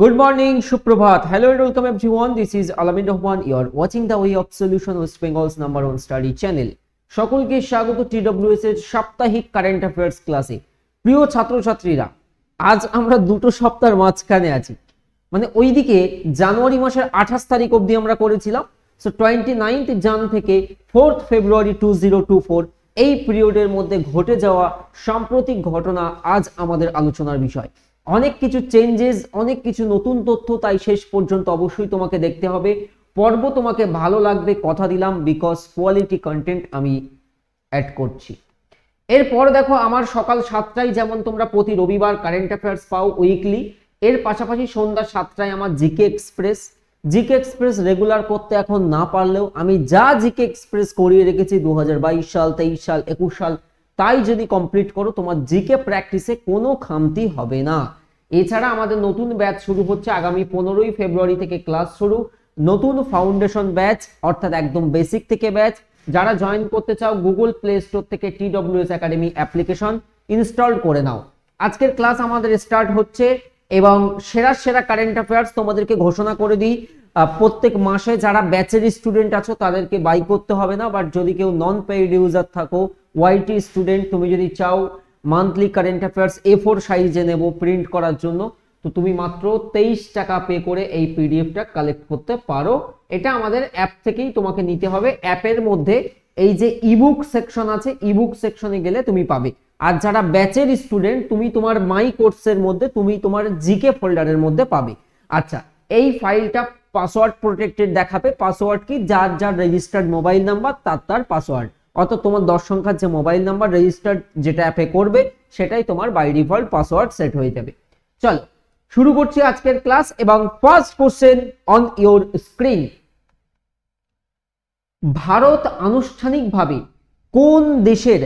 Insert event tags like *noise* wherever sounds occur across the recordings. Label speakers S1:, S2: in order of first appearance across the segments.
S1: good morning সুপ্রভাত hello and welcome one this is Alamin Rahman you watching the way of solution West Bengal's number one study channel সকলকে স্বাগত TWS এর সাপ্তাহিক current affairs ক্লাসে প্রিয় ছাত্রছাত্রীরা আজ আমরা দুটো সপ্তাহের মাঝখানে আছি মানে ওইদিকে জানুয়ারি মাসের আঠাশ তারিখ অবধি আমরা করেছিলাম সো টোয়েন্টি নাইনথ জান থেকে fourth February two zero two four এই পিরিয়ডের মধ্যে ঘটে যাওয়া সাম্প্রতিক ঘটনা আজ আমাদের আলোচনার বিষয় অনেক কিছু চেঞ্জেস অনেক কিছু নতুন তথ্য তাই শেষ পর্যন্ত অবশ্যই তোমাকে দেখতে হবে পর্ব তোমাকে ভালো লাগবে কথা দিলাম বিকজ কোয়ালিটি কন্টেন্ট আমি অ্যাড করছি এরপর দেখো আমার সকাল সাতটায় যেমন তোমরা প্রতি রবিবার কারেন্ট অ্যাফেয়ার্স পাও উইকলি এর পাশাপাশি সন্ধ্যা সাতটায় আমার GK express GK express regular করতে এখন না পারলেও আমি যা জিকে এক্সপ্রেস করিয়ে রেখেছি দু সাল তেইশ সাল একুশ সাল তাই যদি কমপ্লিট করো তোমার জিকে প্র্যাকটিসে কোনো খামতি হবে না এছাড়া আমাদের নতুন ব্যাচ শুরু হচ্ছে আগামী পনেরোই ফেব্রুয়ারি থেকে ক্লাস শুরু নতুন ফাউন্ডেশন ব্যাচ অর্থাৎ একদম বেসিক থেকে ব্যাচ যারা জয়েন করতে চাও গুগল প্লে স্টোর থেকে T WS academy application install করে নাও আজকের ক্লাস আমাদের স্টার্ট হচ্ছে এবং সেরা সেরা কারেন্ট অ্যাফেয়ার্স তোমাদেরকে ঘোষণা করে দিই প্রত্যেক মাসে যারা ব্যাচের স্টুডেন্ট আছো তাদেরকে বাই করতে হবে না বাট যদি কেউ নন পেইড ইউজার থাকো ওয়াইটি স্টুডেন্ট তুমি যদি চাও monthly current affairs A four সাইজে নেব প্রিন্ট করার জন্য তো তুমি মাত্র তেইশ টাকা পে করে এই পিডিএফটা কালেক্ট করতে পারো এটা আমাদের অ্যাপ থেকেই তোমাকে নিতে হবে অ্যাপের মধ্যে এই যে ইবুক সেকশন আছে ইবুক সেকশনে গেলে তুমি পাবে আর যারা ব্যাচের স্টুডেন্ট তুমি তোমার মাই কোর্সের মধ্যে তুমি তোমার জিকে ফোল্ডারের মধ্যে পাবে আচ্ছা এই ফাইলটা পাসওয়ার্ড প্রোটেক্টেড দেখাবে পাসওয়ার্ড কি যার যার রেজিস্টার্ড মোবাইল নাম্বার তার তার পাসওয়ার্ড অর্থাৎ তোমার দশ সংখ্যার যে মোবাইল নাম্বার রেজিস্টার্ড যেটা অ্যাপে করবে সেটাই তোমার বাই ডিফল্ট পাসওয়ার্ড সেট হয়ে যাবে চল শুরু করছি আজকের ক্লাস এবং first question on your screen Bharat আনুষ্ঠানিকভাবে কোন দেশের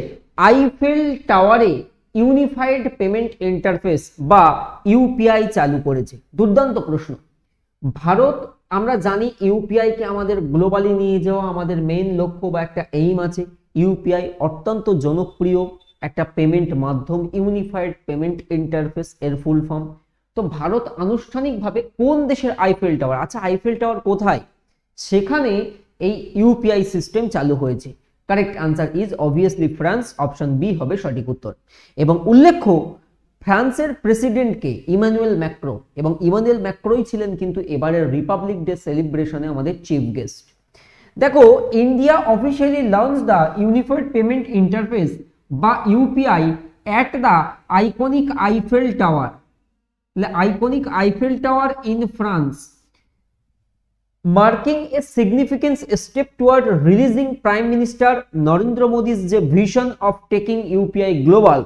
S1: আইফেল টাওয়ারে ইউনিফাইড পেমেন্ট ইন্টারফেস বা ইউপিআই চালু করেছে দুর্দান্ত প্রশ্ন ভারত আমরা জানি ইউপিআইকে আমাদের গ্লোবালি নিয়ে যাওয়া আমাদের মেইন লক্ষ্য বা একটা এইম আছে ইউপিআই অত্যন্ত জনপ্রিয় একটা পেমেন্ট মাধ্যম ইউনিফাইড পেমেন্ট ইন্টারফেস এর ফুল ফর্ম তো ভারত আনুষ্ঠানিকভাবে কোন দেশের আইফেল টাওয়ার আচ্ছা আইফেল টাওয়ার কোথায় সেখানে এই ইউপিআই সিস্টেম চালু হয়েছে correct answer is obviously France option B হবে সঠিক উত্তর এবং উল্লেখ্য ফ্রান্সের প্রেসিডেন্ট কে ইমানুয়েল ম্যাক্রো এবং ইমানুয়েল ম্যাক্রোই ছিলেন কিন্তু এবারের রিপাবলিক ডে সেলিব্রেশনে আমাদের চিফ গেস্ট দেখো India officially launch the unified payment interface বা UPI at the iconic Eiffel tower iconic Eiffel tower in France marking a significance step toward releasing prime minister Narendra মোদীর যে vision of taking UPI global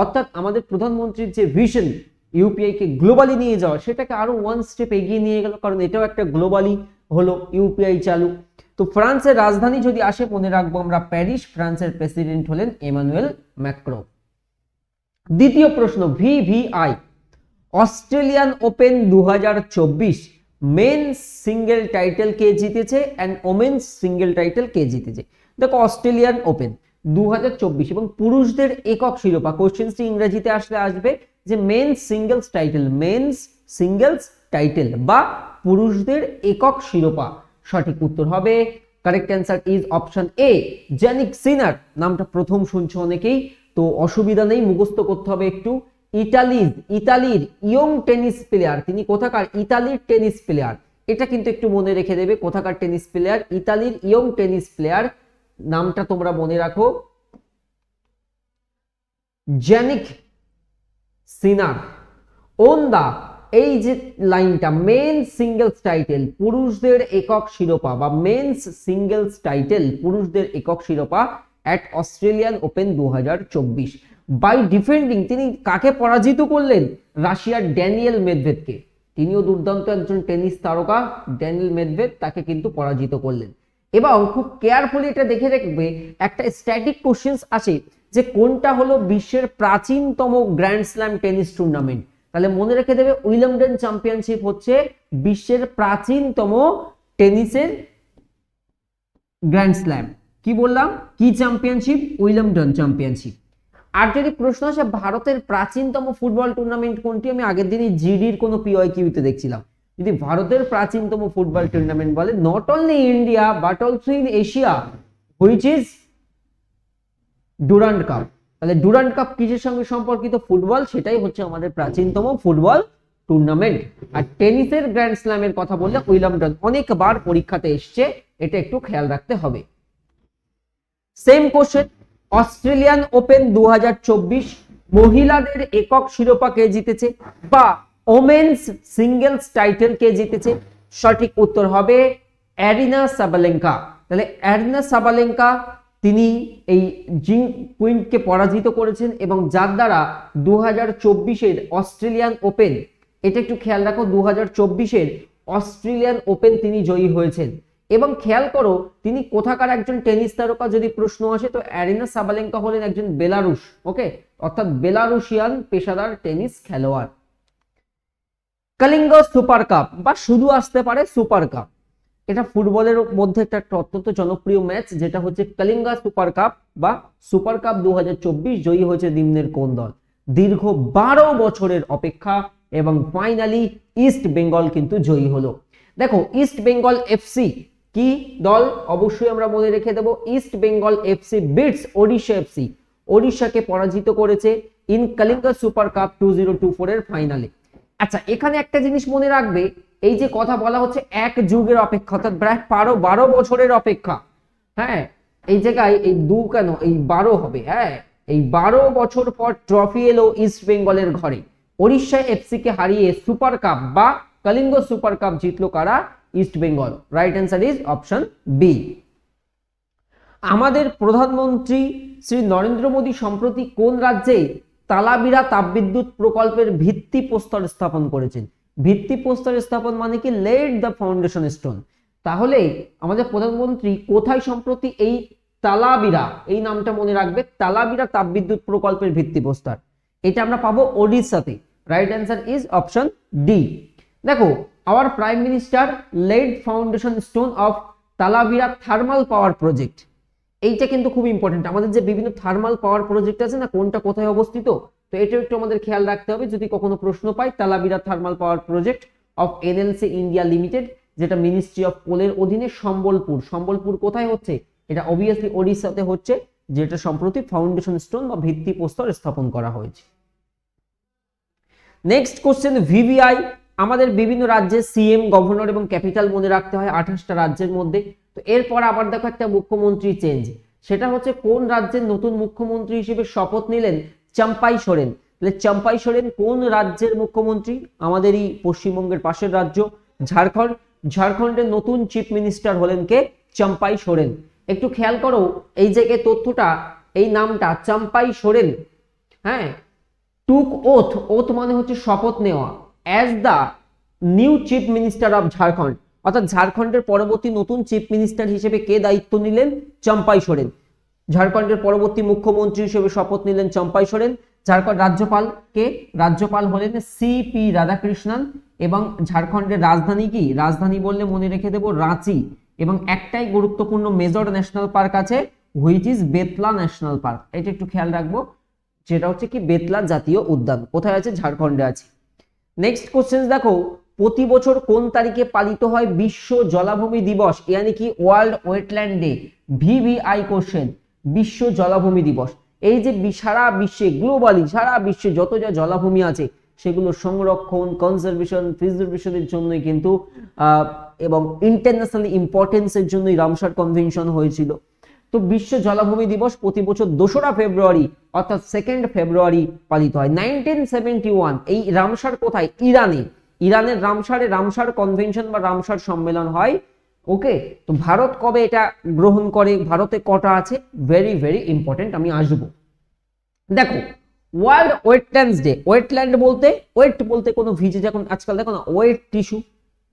S1: অর্থাৎ আমাদের প্রধানমন্ত্রীর যে vision ইউপিআইকে globally নিয়ে যাওয়া সেটাকে আরও ওয়ান স্টেপ এগিয়ে নিয়ে গেল কারণ এটাও একটা গ্লোবালি হলো ইউপিআই চালু তো ফ্রান্সের রাজধানী যদি আসে মনে রাখবো আমরা প্যারিস ফ্রান্সের প্রেসিডেন্ট হলেন এমানুয়েল ম্যাক্রো দ্বিতীয় প্রশ্ন VVI Australian open the men single title কে জিতেছে অ্যান্ড ওমেন সিঙ্গেল টাইটেল কে জিতেছে দেখো অস্ট্রেলিয়ান ওপেন এবং পুরুষদের একক শিরোপা কোশ্চেন্সটি ইংরেজিতে আসলে আসবে যে men singles title men's singles title বা পুরুষদের একক শিরোপা সঠিক উত্তর হবে correct answer is option A Jannik Sinner নামটা প্রথম শুনছে অনেকেই তো অসুবিধা নেই মুখস্থ করতে হবে একটু ইটালির ইতালির ইয়ং টেনিস প্লেয়ার তিনি কোথাকার ইতালির টেনিস প্লেয়ার এটা কিন্তু একটু মনে রেখে দেবে কোথাকার টেনিস প্লেয়ার ইতালির ইয়ং টেনিস প্লেয়ার নামটা তোমরা মনে রাখো জ্যানিক সিনার ওন দা এই যে লাইনটা মেন সিঙ্গেলস টাইটেল পুরুষদের একক শিরোপা বা মেন্স সিঙ্গেলস টাইটেল পুরুষদের একক শিরোপা at Australian open the by defending তিনি কাকে পরাজিত করলেন রাশিয়ার ড্যানিয়েল মেদভেদকে তিনিও দুর্দান্ত একজন টেনিস তারকা ড্যানিয়েল মেদভেদ তাকে কিন্তু পরাজিত করলেন এবং খুব কেয়ারফুলি এটা দেখে রাখবে একটা স্ট্যাটিক কোশ্চেন্স আছে যে কোনটা হলো বিশ্বের প্রাচীনতম গ্র্যান্ড স্ল্যাম টেনিস টুর্নামেন্ট তাহলে মনে রেখে দেবে উইলমডেন চ্যাম্পিয়নশিপ হচ্ছে বিশ্বের প্রাচীনতম টেনিসের গ্র্যান্ড স্ল্যাম কি বললাম কি চ্যাম্পিয়নশিপ উইলমডন চ্যাম্পিয়নশিপ আর যদি প্রশ্ন আসে ভারতের প্রাচীনতম ফুটবল টুর্নামেন্ট কোনটি আমি আগের দিনই জিডির কোনো পিওয়াই কিউতে দেখছিলাম যদি ভারতের প্রাচীনতম ফুটবল টুর্নামেন্ট বলে not only India but also in Asia which is Durand cup তাহলে ডুরান্ট কাপ কিসের সঙ্গে সম্পর্কিত ফুটবল সেটাই হচ্ছে আমাদের প্রাচীনতম ফুটবল টুর্নামেন্ট আর টেনিসের গ্র্যান্ড স্ল্যামের কথা বললে উইলামটন অনেকবার পরীক্ষাতে এসছে এটা একটু খেয়াল রাখতে হবে সেম কোশ্চেন অস্ট্রেলিয়ান ওপেন দু মহিলাদের একক শিরোপা কে জিতেছে বা ওমেন্স সিঙ্গেলস টাইটেল কে জিতেছে সঠিক উত্তর হবে অ্যারিনা সাবালেঙ্কা তাহলে অ্যারিনা সাবালেঙ্কা তিনি এই জিং কুইনকে পরাজিত করেছেন এবং যার দ্বারা দু হাজার অস্ট্রেলিয়ান ওপেন এটা একটু খেয়াল রাখো দু হাজার অস্ট্রেলিয়ান ওপেন তিনি জয়ী হয়েছেন এবং খেয়াল করো তিনি কোথাকার একজন টেনিস তারকা যদি প্রশ্ন আসে তো অ্যারিনা সাবালেঙ্কা হলেন একজন বেলারুশ ওকে অর্থাৎ বেলারুশিয়ান পেশাদার টেনিস খেলোয়াড় কলিঙ্গ সুপার কাপ বা শুধু আসতে পারে সুপার কাপ এটা ফুটবলের মধ্যে একটা অত্যন্ত জনপ্রিয় ম্যাচ যেটা হচ্ছে কলিঙ্গা সুপার কাপ বা সুপার কাপ দু জয়ী হয়েছে নিম্নের কোন দল দীর্ঘ বারো বছরের অপেক্ষা এবং ফাইনালি ইস্ট বেঙ্গল কিন্তু জয়ী হলো দেখো ইস্ট বেঙ্গল এফসি কি দল অবশ্যই আমরা মনে রেখে দেব East Bengal FC beats Odisha FC ওড়িশাকে পরাজিত করেছে in Kalinga super cup two zero two ফোরের ফাইনালে আচ্ছা এখানে একটা জিনিস মনে রাখবে এই যে কথা বলা হচ্ছে এক যুগের অপেক্ষা অর্থাৎ প্রায় বারো বারো বছরের অপেক্ষা হ্যাঁ এই জায়গায় এই দু কেন এই বারো হবে হ্যাঁ এই বারো বছর পর ট্রফি এলো ইস্ট বেঙ্গলের ঘরে ওড়িশায় এফসি কে হারিয়ে সুপার কাপ বা কলিঙ্গ সুপার কাপ জিতলো কারা East Bengal right answer is option B আমাদের প্রধানমন্ত্রী শ্রী নরেন্দ্র মোদী সম্প্রতি কোন রাজ্যে তালাবিরা তাপবিদ্যুৎ প্রকল্পের ভিত্তি প্রস্তর স্থাপন করেছেন ভিত্তি প্রস্তর স্থাপন মানে কি লেড দ্য ফাউন্ডেশন স্টোন তাহলে আমাদের প্রধানমন্ত্রী কোথায় সম্প্রতি এই তালাবিরা এই নামটা মনে রাখবে তালাবিরা তাপবিদ্যুৎ প্রকল্পের ভিত্তি প্রস্তর এটা আমরা পাবো ওড়িশাতে right answer is option D দেখো our prime minister laid foundation stone of Talabira thermal power project এইটা কিন্তু খুব ইম্পর্টেন্ট আমাদের যে বিভিন্ন থার্মাল পাওয়ার প্রজেক্ট আছে না কোনটা কোথায় অবস্থিত তো এটাও একটু আমাদের খেয়াল রাখতে হবে যদি কখনো প্রশ্ন পাই Talabira thermal power project of NLC India limited যেটা মিনিস্ট্রি অফ কোলের অধীনে সম্বলপুর সম্বলপুর কোথায় হচ্ছে এটা অবভিয়াসলি ওড়িশাতে হচ্ছে যেটা সম্প্রতি ফাউন্ডেশন স্টোন বা ভিত্তি প্রস্তর স্থাপন করা হয়েছে নেক্সট কোশ্চেন ভিভিআই আমাদের বিভিন্ন রাজ্যে সিএম গভর্নর এবং ক্যাপিটাল মনে রাখতে হয় আঠাশটা রাজ্যের মধ্যে তো এরপর আবার দেখো একটা মুখ্যমন্ত্রী চেঞ্জ সেটা হচ্ছে কোন রাজ্যের নতুন মুখ্যমন্ত্রী হিসেবে শপথ নিলেন চম্পাই সোরেন তাহলে চম্পাই সোরেন কোন রাজ্যের মুখ্যমন্ত্রী আমাদেরই পশ্চিমবঙ্গের পাশের রাজ্য ঝাড়খণ্ড ঝাড়খণ্ডের নতুন চিফ মিনিস্টার হলেন কে চম্পাই সোরেন একটু খেয়াল করো এই জায়গায় তথ্যটা এই নামটা চম্পাই সোরেন হ্যাঁ টুক ওথ ওথ মানে হচ্ছে শপথ নেওয়া as the new chief minister of Jharkhand অর্থাৎ ঝাড়খণ্ডের পরবর্তী নতুন চিফ মিনিস্টার হিসেবে কে দায়িত্ব নিলেন চম্পাই সোরেন ঝাড়খণ্ডের পরবর্তী মুখ্যমন্ত্রী হিসেবে শপথ নিলেন চম্পাই সোরেন ঝাড়খণ্ড রাজ্যপাল কে রাজ্যপাল হলেন সি পি রাধাকৃষ্ণন এবং ঝাড়খণ্ডের রাজধানী কি রাজধানী বললে মনে রেখে দেব রাঁচি এবং একটাই গুরুত্বপূর্ণ মেজর ন্যাশনাল পার্ক আছে which is Betla national park এটা একটু খেয়াল রাখবো যেটা হচ্ছে কি বেতলা জাতীয় উদ্যান কোথায় আছে ঝাড়খণ্ডে আছে নেক্সট কোশ্চেন দেখো প্রতি বছর কোন তারিখে পালিত হয় বিশ্ব জলাভূমি দিবস ইয়ানি মানে কি world wetland day VVI question বিশ্ব জলাভূমি দিবস এই যে সারা বিশ্বে গ্লোবালি সারা বিশ্বে যত যা জলাভূমি আছে সেগুলো সংরক্ষণ কনজারভেশন প্রিজার্ভেশনের জন্যই কিন্তু এবং ইন্টারন্যাশনাল ইম্পর্টেন্সের জন্যই রামসার কনভেনশন হয়েছিল তো বিশ্ব জলাভূমি দিবস প্রতি বছর দোসরা ফেব্রুয়ারি অর্থাৎ সেকেন্ড ফেব্রুয়ারি পালিত হয় নাইনটিন সেভেন্টি ওয়ান এই রামসার কোথায় ইরানে ইরানের রামসারে রামসার কনভেনশন বা রামসার সম্মেলন হয় ওকে তো ভারত কবে এটা গ্রহণ করে ভারতে কটা আছে ভেরি ভেরি ইম্পর্টেন্ট আমি আসবো দেখো ওয়ার্ল্ড ওয়েটল্যান্ডস ডে ওয়েটল্যান্ড বলতে ওয়েট বলতে কোনো ভিজে যখন আজকাল দেখো না ওয়েট টিস্যু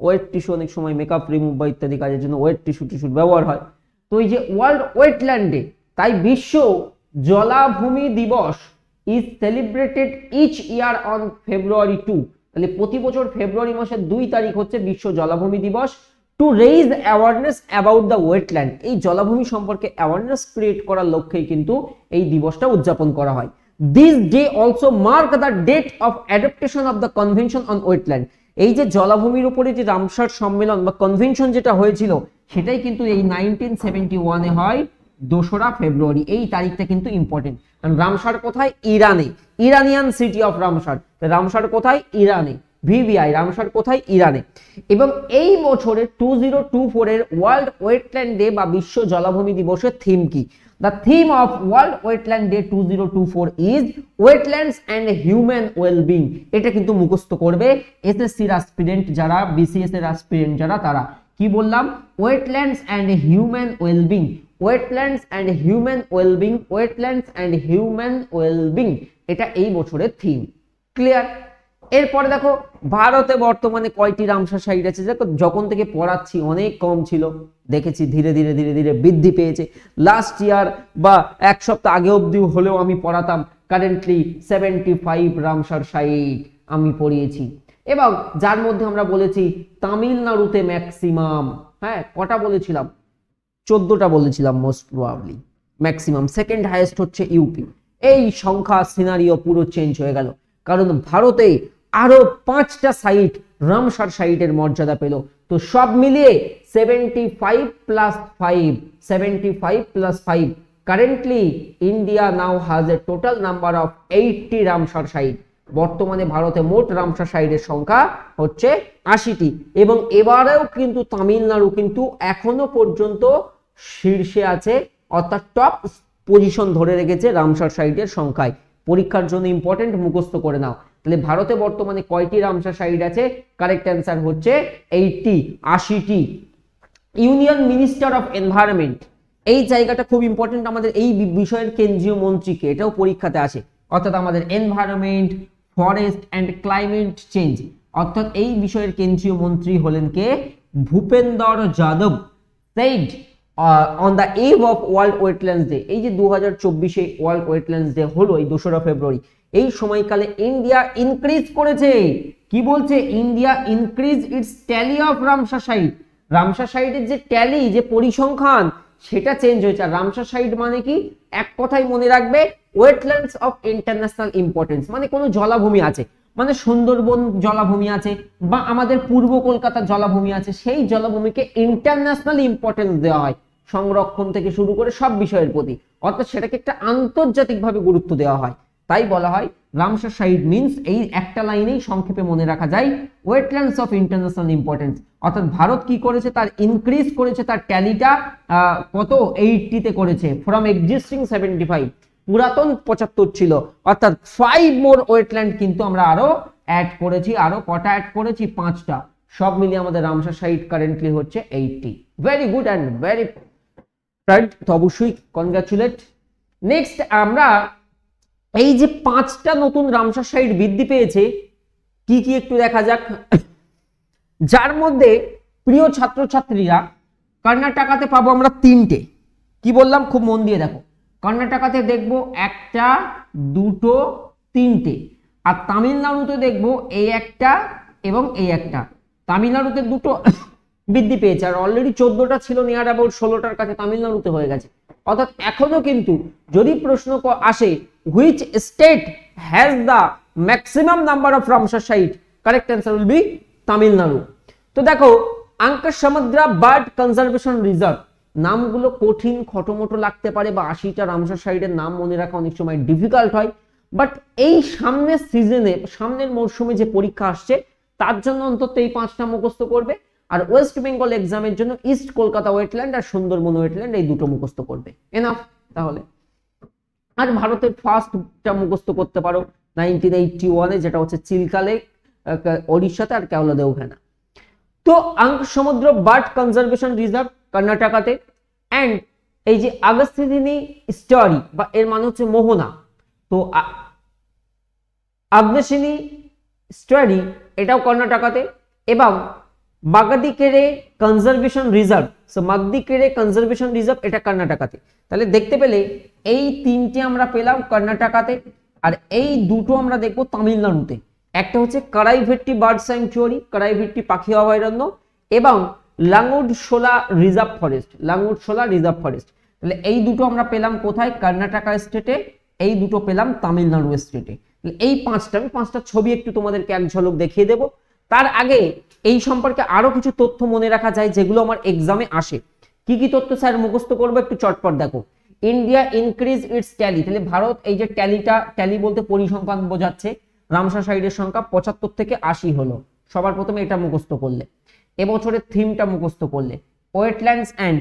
S1: ওয়েট টিস্যু অনেক সময় মেকআপ রিমুভ বা ইত্যাদি কাজের জন্য ওয়েট টিস্যু টিস্যুর ব্যবহার হয় তো এই যে ওয়ার্ল্ড ওয়েটল্যান্ড ডে তাই বিশ্ব জলাভূমি দিবস is celebrated each year on February two তাহলে প্রতি বছর ফেব্রুয়ারি মাসের দুই তারিখ হচ্ছে বিশ্ব জলাভূমি দিবস to raise awareness about the wetland এই জলাভূমি সম্পর্কে অ্যাওয়ারনেস ক্রিয়েট করার লক্ষ্যেই কিন্তু এই দিবসটা উদযাপন করা হয় this day also mark the date of adaptation of the convention on wetland এই যে জলাভূমির উপরে যে রামসার সম্মেলন বা কনভেনশন যেটা হয়েছিল সেটাই কিন্তু এই নাইনটিন সেভেন্টি ওয়ানে হয় দোসরা ফেব্রুয়ারি এই তারিখটা কিন্তু ইম্পর্টেন্ট কারণ রামসার কোথায় ইরানে Iranian city of Ramsar Ramsar কোথায় ইরানে ভিভিআই রামসার কোথায় ইরানে এবং এই বছরের টু জিরো টু ফোরের ওয়ার্ল্ড ওয়েটল্যান্ড ডে বা বিশ্ব জলাভূমি দিবসের থিম কি the theme of world wetland day two zero two four is wetlands and human wellbeing এটা কিন্তু মুখস্থ করবে এসএসসির অ্যাসপিরেন্ট যারা বিসিএস এর অ্যাসপিরেন্ট যারা তারা কি বললাম wetlands and human wellbeing wetlands and human wellbeing wetlands and human wellbeing এটা এই বছরের থিম ক্লিয়ার এরপরে দেখো ভারতে বর্তমানে কয়টি রামসার সাইট আছে দেখো যখন থেকে পড়াচ্ছি অনেক কম ছিল দেখেছি ধীরে ধীরে ধীরে ধীরে বৃদ্ধি পেয়েছে লাস্ট ইয়ার বা এক সপ্তাহ আগে অবধিও হলেও আমি পড়াতাম currently seventy five Ramsar site আমি পড়িয়েছি এবং যার মধ্যে আমরা বলেছি তামিলনাড়ুতে ম্যাক্সিমাম হ্যাঁ কটা বলেছিলাম চোদ্দটা বলেছিলাম most probably maximum second highest হচ্ছে ইউপি এই সংখ্যা সিনারিও পুরো চেঞ্জ হয়ে গেল কারণ ভারতে আরো পাঁচটা সাইট রামসার সাইটের মর্যাদা পেল তো সব মিলিয়ে seventy five plus five seventy five plus five currently India now has a total number of eighty Ramsar site বর্তমানে ভারতে মোট রামসা সাইডের সংখ্যা হচ্ছে আশিটি এবং এবারেও কিন্তু তামিলনাড়ু কিন্তু এখনো পর্যন্ত শীর্ষে আছে অর্থাৎ টপ পজিশন ধরে রেখেছে রামসার সাইডের সংখ্যায় পরীক্ষার জন্য ইম্পর্টেন্ট মুখস্থ করে নাও তাহলে ভারতে বর্তমানে কয়টি রামসার সাইড আছে কারেক্ট অ্যান্সার হচ্ছে এইটি আশিটি ইউনিয়ন মিনিস্টার অফ এনভায়রনমেন্ট এই জায়গাটা খুব ইম্পর্টেন্ট আমাদের এই বিষয়ের কেন্দ্রীয় মন্ত্রীকে এটাও পরীক্ষাতে আসে অর্থাৎ আমাদের environment forest and climate change অর্থাৎ এই বিষয়ের কেন্দ্রীয় মন্ত্রী হলেন কে Bhupender Yadav said on the eve of world wetlands day এই যে দু হাজার চব্বিশে ওয়ার্ল্ড ওয়েটল্যান্ডস ডে হলো এই দোসরা ফেব্রুয়ারি এই সময়কালে ইন্ডিয়া ইনক্রিজ করেছে কি বলছে India increase its tally of Ramsar site Ramsar সাইডের যে ট্যালি যে পরিসংখ্যান সেটা চেঞ্জ হয়েছে আর রামসা সাইট মানে কি এক কথাই মনে রাখবে ওয়েটল্যান্ডস অফ ইন্টারন্যাশনাল ইম্পর্টেন্স মানে কোনো জলাভূমি আছে মানে সুন্দরবন জলাভূমি আছে বা আমাদের পূর্ব কলকাতার জলাভূমি আছে সেই জলাভূমিকে ইন্টারন্যাশনাল ইম্পর্টেন্স দেওয়া হয় সংরক্ষণ থেকে শুরু করে সব বিষয়ের প্রতি অর্থাৎ সেটাকে একটা আন্তর্জাতিকভাবে গুরুত্ব দেওয়া হয় তাই বলা হয় রামসার সাইড মিনস এই একটা লাইনেই সংক্ষেপে মনে রাখা যায় ওয়েটল্যান্ডস অফ ইন্টারন্যাশনাল ইম্পর্টেন্স অর্থাৎ ভারত কি করেছে তার ইনক্রিজ করেছে তার ট্যালিটা কত এইটটিতে করেছে ফ্রম এক্সিস্টিং সেভেন্টি ফাইভ পুরাতন পঁচাত্তর ছিল অর্থাৎ ফাইভ মোর ওয়েটল্যান্ড কিন্তু আমরা আরো অ্যাড করেছি আরো কটা অ্যাড করেছি পাঁচটা সব মিলিয়ে আমাদের রামসার সাইট কারেন্টলি হচ্ছে eighty very good and very pride তো অবশ্যই কনগ্রাচুলেট নেক্সট আমরা এই যে পাঁচটা নতুন রামসার সাইট বৃদ্ধি পেয়েছে কি কি একটু দেখা যাক যার মধ্যে প্রিয় ছাত্রছাত্রীরা কর্ণাটকাতে পাবো আমরা তিনটে কি বললাম খুব মন দিয়ে দেখো কর্ণাটকাতে দেখব একটা দুটো তিনটে আর তামিলনাড়ুতে দেখব এই একটা এবং এই একটা তামিলনাড়ুতে দুটো *coughs* বৃদ্ধি পেয়েছে আর অলরেডি চোদ্দটা ছিল নিয়ার অ্যাবাউট ষোলোটার কাছে তামিলনাড়ুতে হয়ে গেছে অর্থাৎ এখনো কিন্তু যদি প্রশ্ন আসে which state has the maximum number of site correct answer will be Tamil Nadu তো দেখো Ankasamudra bird conservation reserve নামগুলো কঠিন খটোমটো লাগতে পারে বা আশিটা রামসার সাইডের নাম মনে রাখা অনেক সময় ডিফিকাল্ট হয় বাট এই সামনের সিজনে সামনের মরশুমে যে পরীক্ষা আসছে তার জন্য অন্তত এই পাঁচটা মুখস্থ করবে আর ওয়েস্ট বেঙ্গল এক্সামের জন্য ইস্ট কলকাতা ওয়েটল্যান্ড আর সুন্দরবন ওয়েটল্যান্ড এই দুটো মুখস্থ করবে এনাফ তাহলে আর ভারতের ফার্স্টটা মুখস্থ করতে পারো নাইনটিন এইটটি ওয়ানে যেটা হচ্ছে চিলকালে ওড়িশাতে আর কেওলা দেওঘানা তো Ankasamudra bird conservation reserve কর্ণাটকাতে অ্যান্ড এই যে আগস্তিদিনী স্টোরি বা এর মানে হচ্ছে মোহনা তো আগ্নেশিনী স্টোরি এটাও কর্ণাটকাতে এবং Magadikere conservation reserve so Magadikere conservation reserve এটা কর্ণাটকাতে তাহলে দেখতে পেলে এই তিনটি আমরা পেলাম কর্ণাটকাতে আর এই দুটো আমরা দেখবো তামিলনাড়ুতে একটা হচ্ছে কারাইভেট্টি বার্ড স্যাংচুয়ারি কারাইভেট্টি পাখি অভয়ারণ্য এবং Shola reserve forest Shola reserve forest তাহলে এই দুটো আমরা পেলাম কোথায় কর্ণাটকা স্টেটে এই দুটো পেলাম তামিলনাড়ু স্টেটে এই পাঁচটা আমি পাঁচটা ছবি একটু তোমাদেরকে এক ঝলক দেখিয়ে দেব তার আগে এই সম্পর্কে আরো কিছু তথ্য মনে রাখা যায় যেগুলো আমার এক্সামে আসে কি কি তথ্য স্যার মুখস্থ করবো একটু চটপট দেখো ইন্ডিয়া ইনক্রিজ ইটস ট্যালি তাহলে ভারত এই যে ট্যালিটা ট্যালি বলতে পরিসংখ্যান বোঝাচ্ছে রামসা সাইডের সংখ্যা পঁচাত্তর থেকে আশি হলো সবার প্রথমে এটা মুখস্থ করলে এবছরের থিমটা মুখস্থ করলে ওয়েটল্যান্ডস অ্যান্ড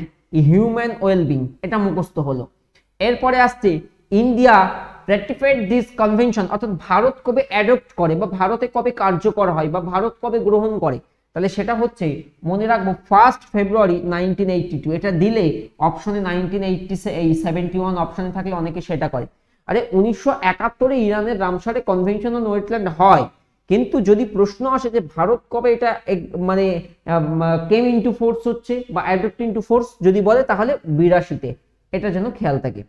S1: হিউম্যান ওয়েলবিং এটা মুখস্থ হলো এরপরে আসছে ইন্ডিয়া র্যাটিফাইড দিস কনভেনশন অর্থাৎ ভারত কবে অ্যাডপ্ট করে বা ভারতে কবে কার্যকর হয় বা ভারত কবে গ্রহণ করে তাহলে সেটা হচ্ছে মনে রাখবো ফার্স্ট ফেব্রুয়ারি নাইনটিন এটা দিলে অপশনে নাইনটিন এইটটি সেভেন্টি ওয়ান অপশনে থাকলে অনেকে সেটা করে আরে উনিশশো একাত্তরে ইরানের রামসারে কনভেনশন অন ওয়েটল্যান্ড হয় কিন্তু যদি প্রশ্ন আসে যে ভারত কবে এটা মানে কেম ইন্টু ফোর্স হচ্ছে বা অ্যাডপ্ট ইন্টু ফোর্স যদি বলে তাহলে বিরাশিতে এটা যেন খেয়াল থাকে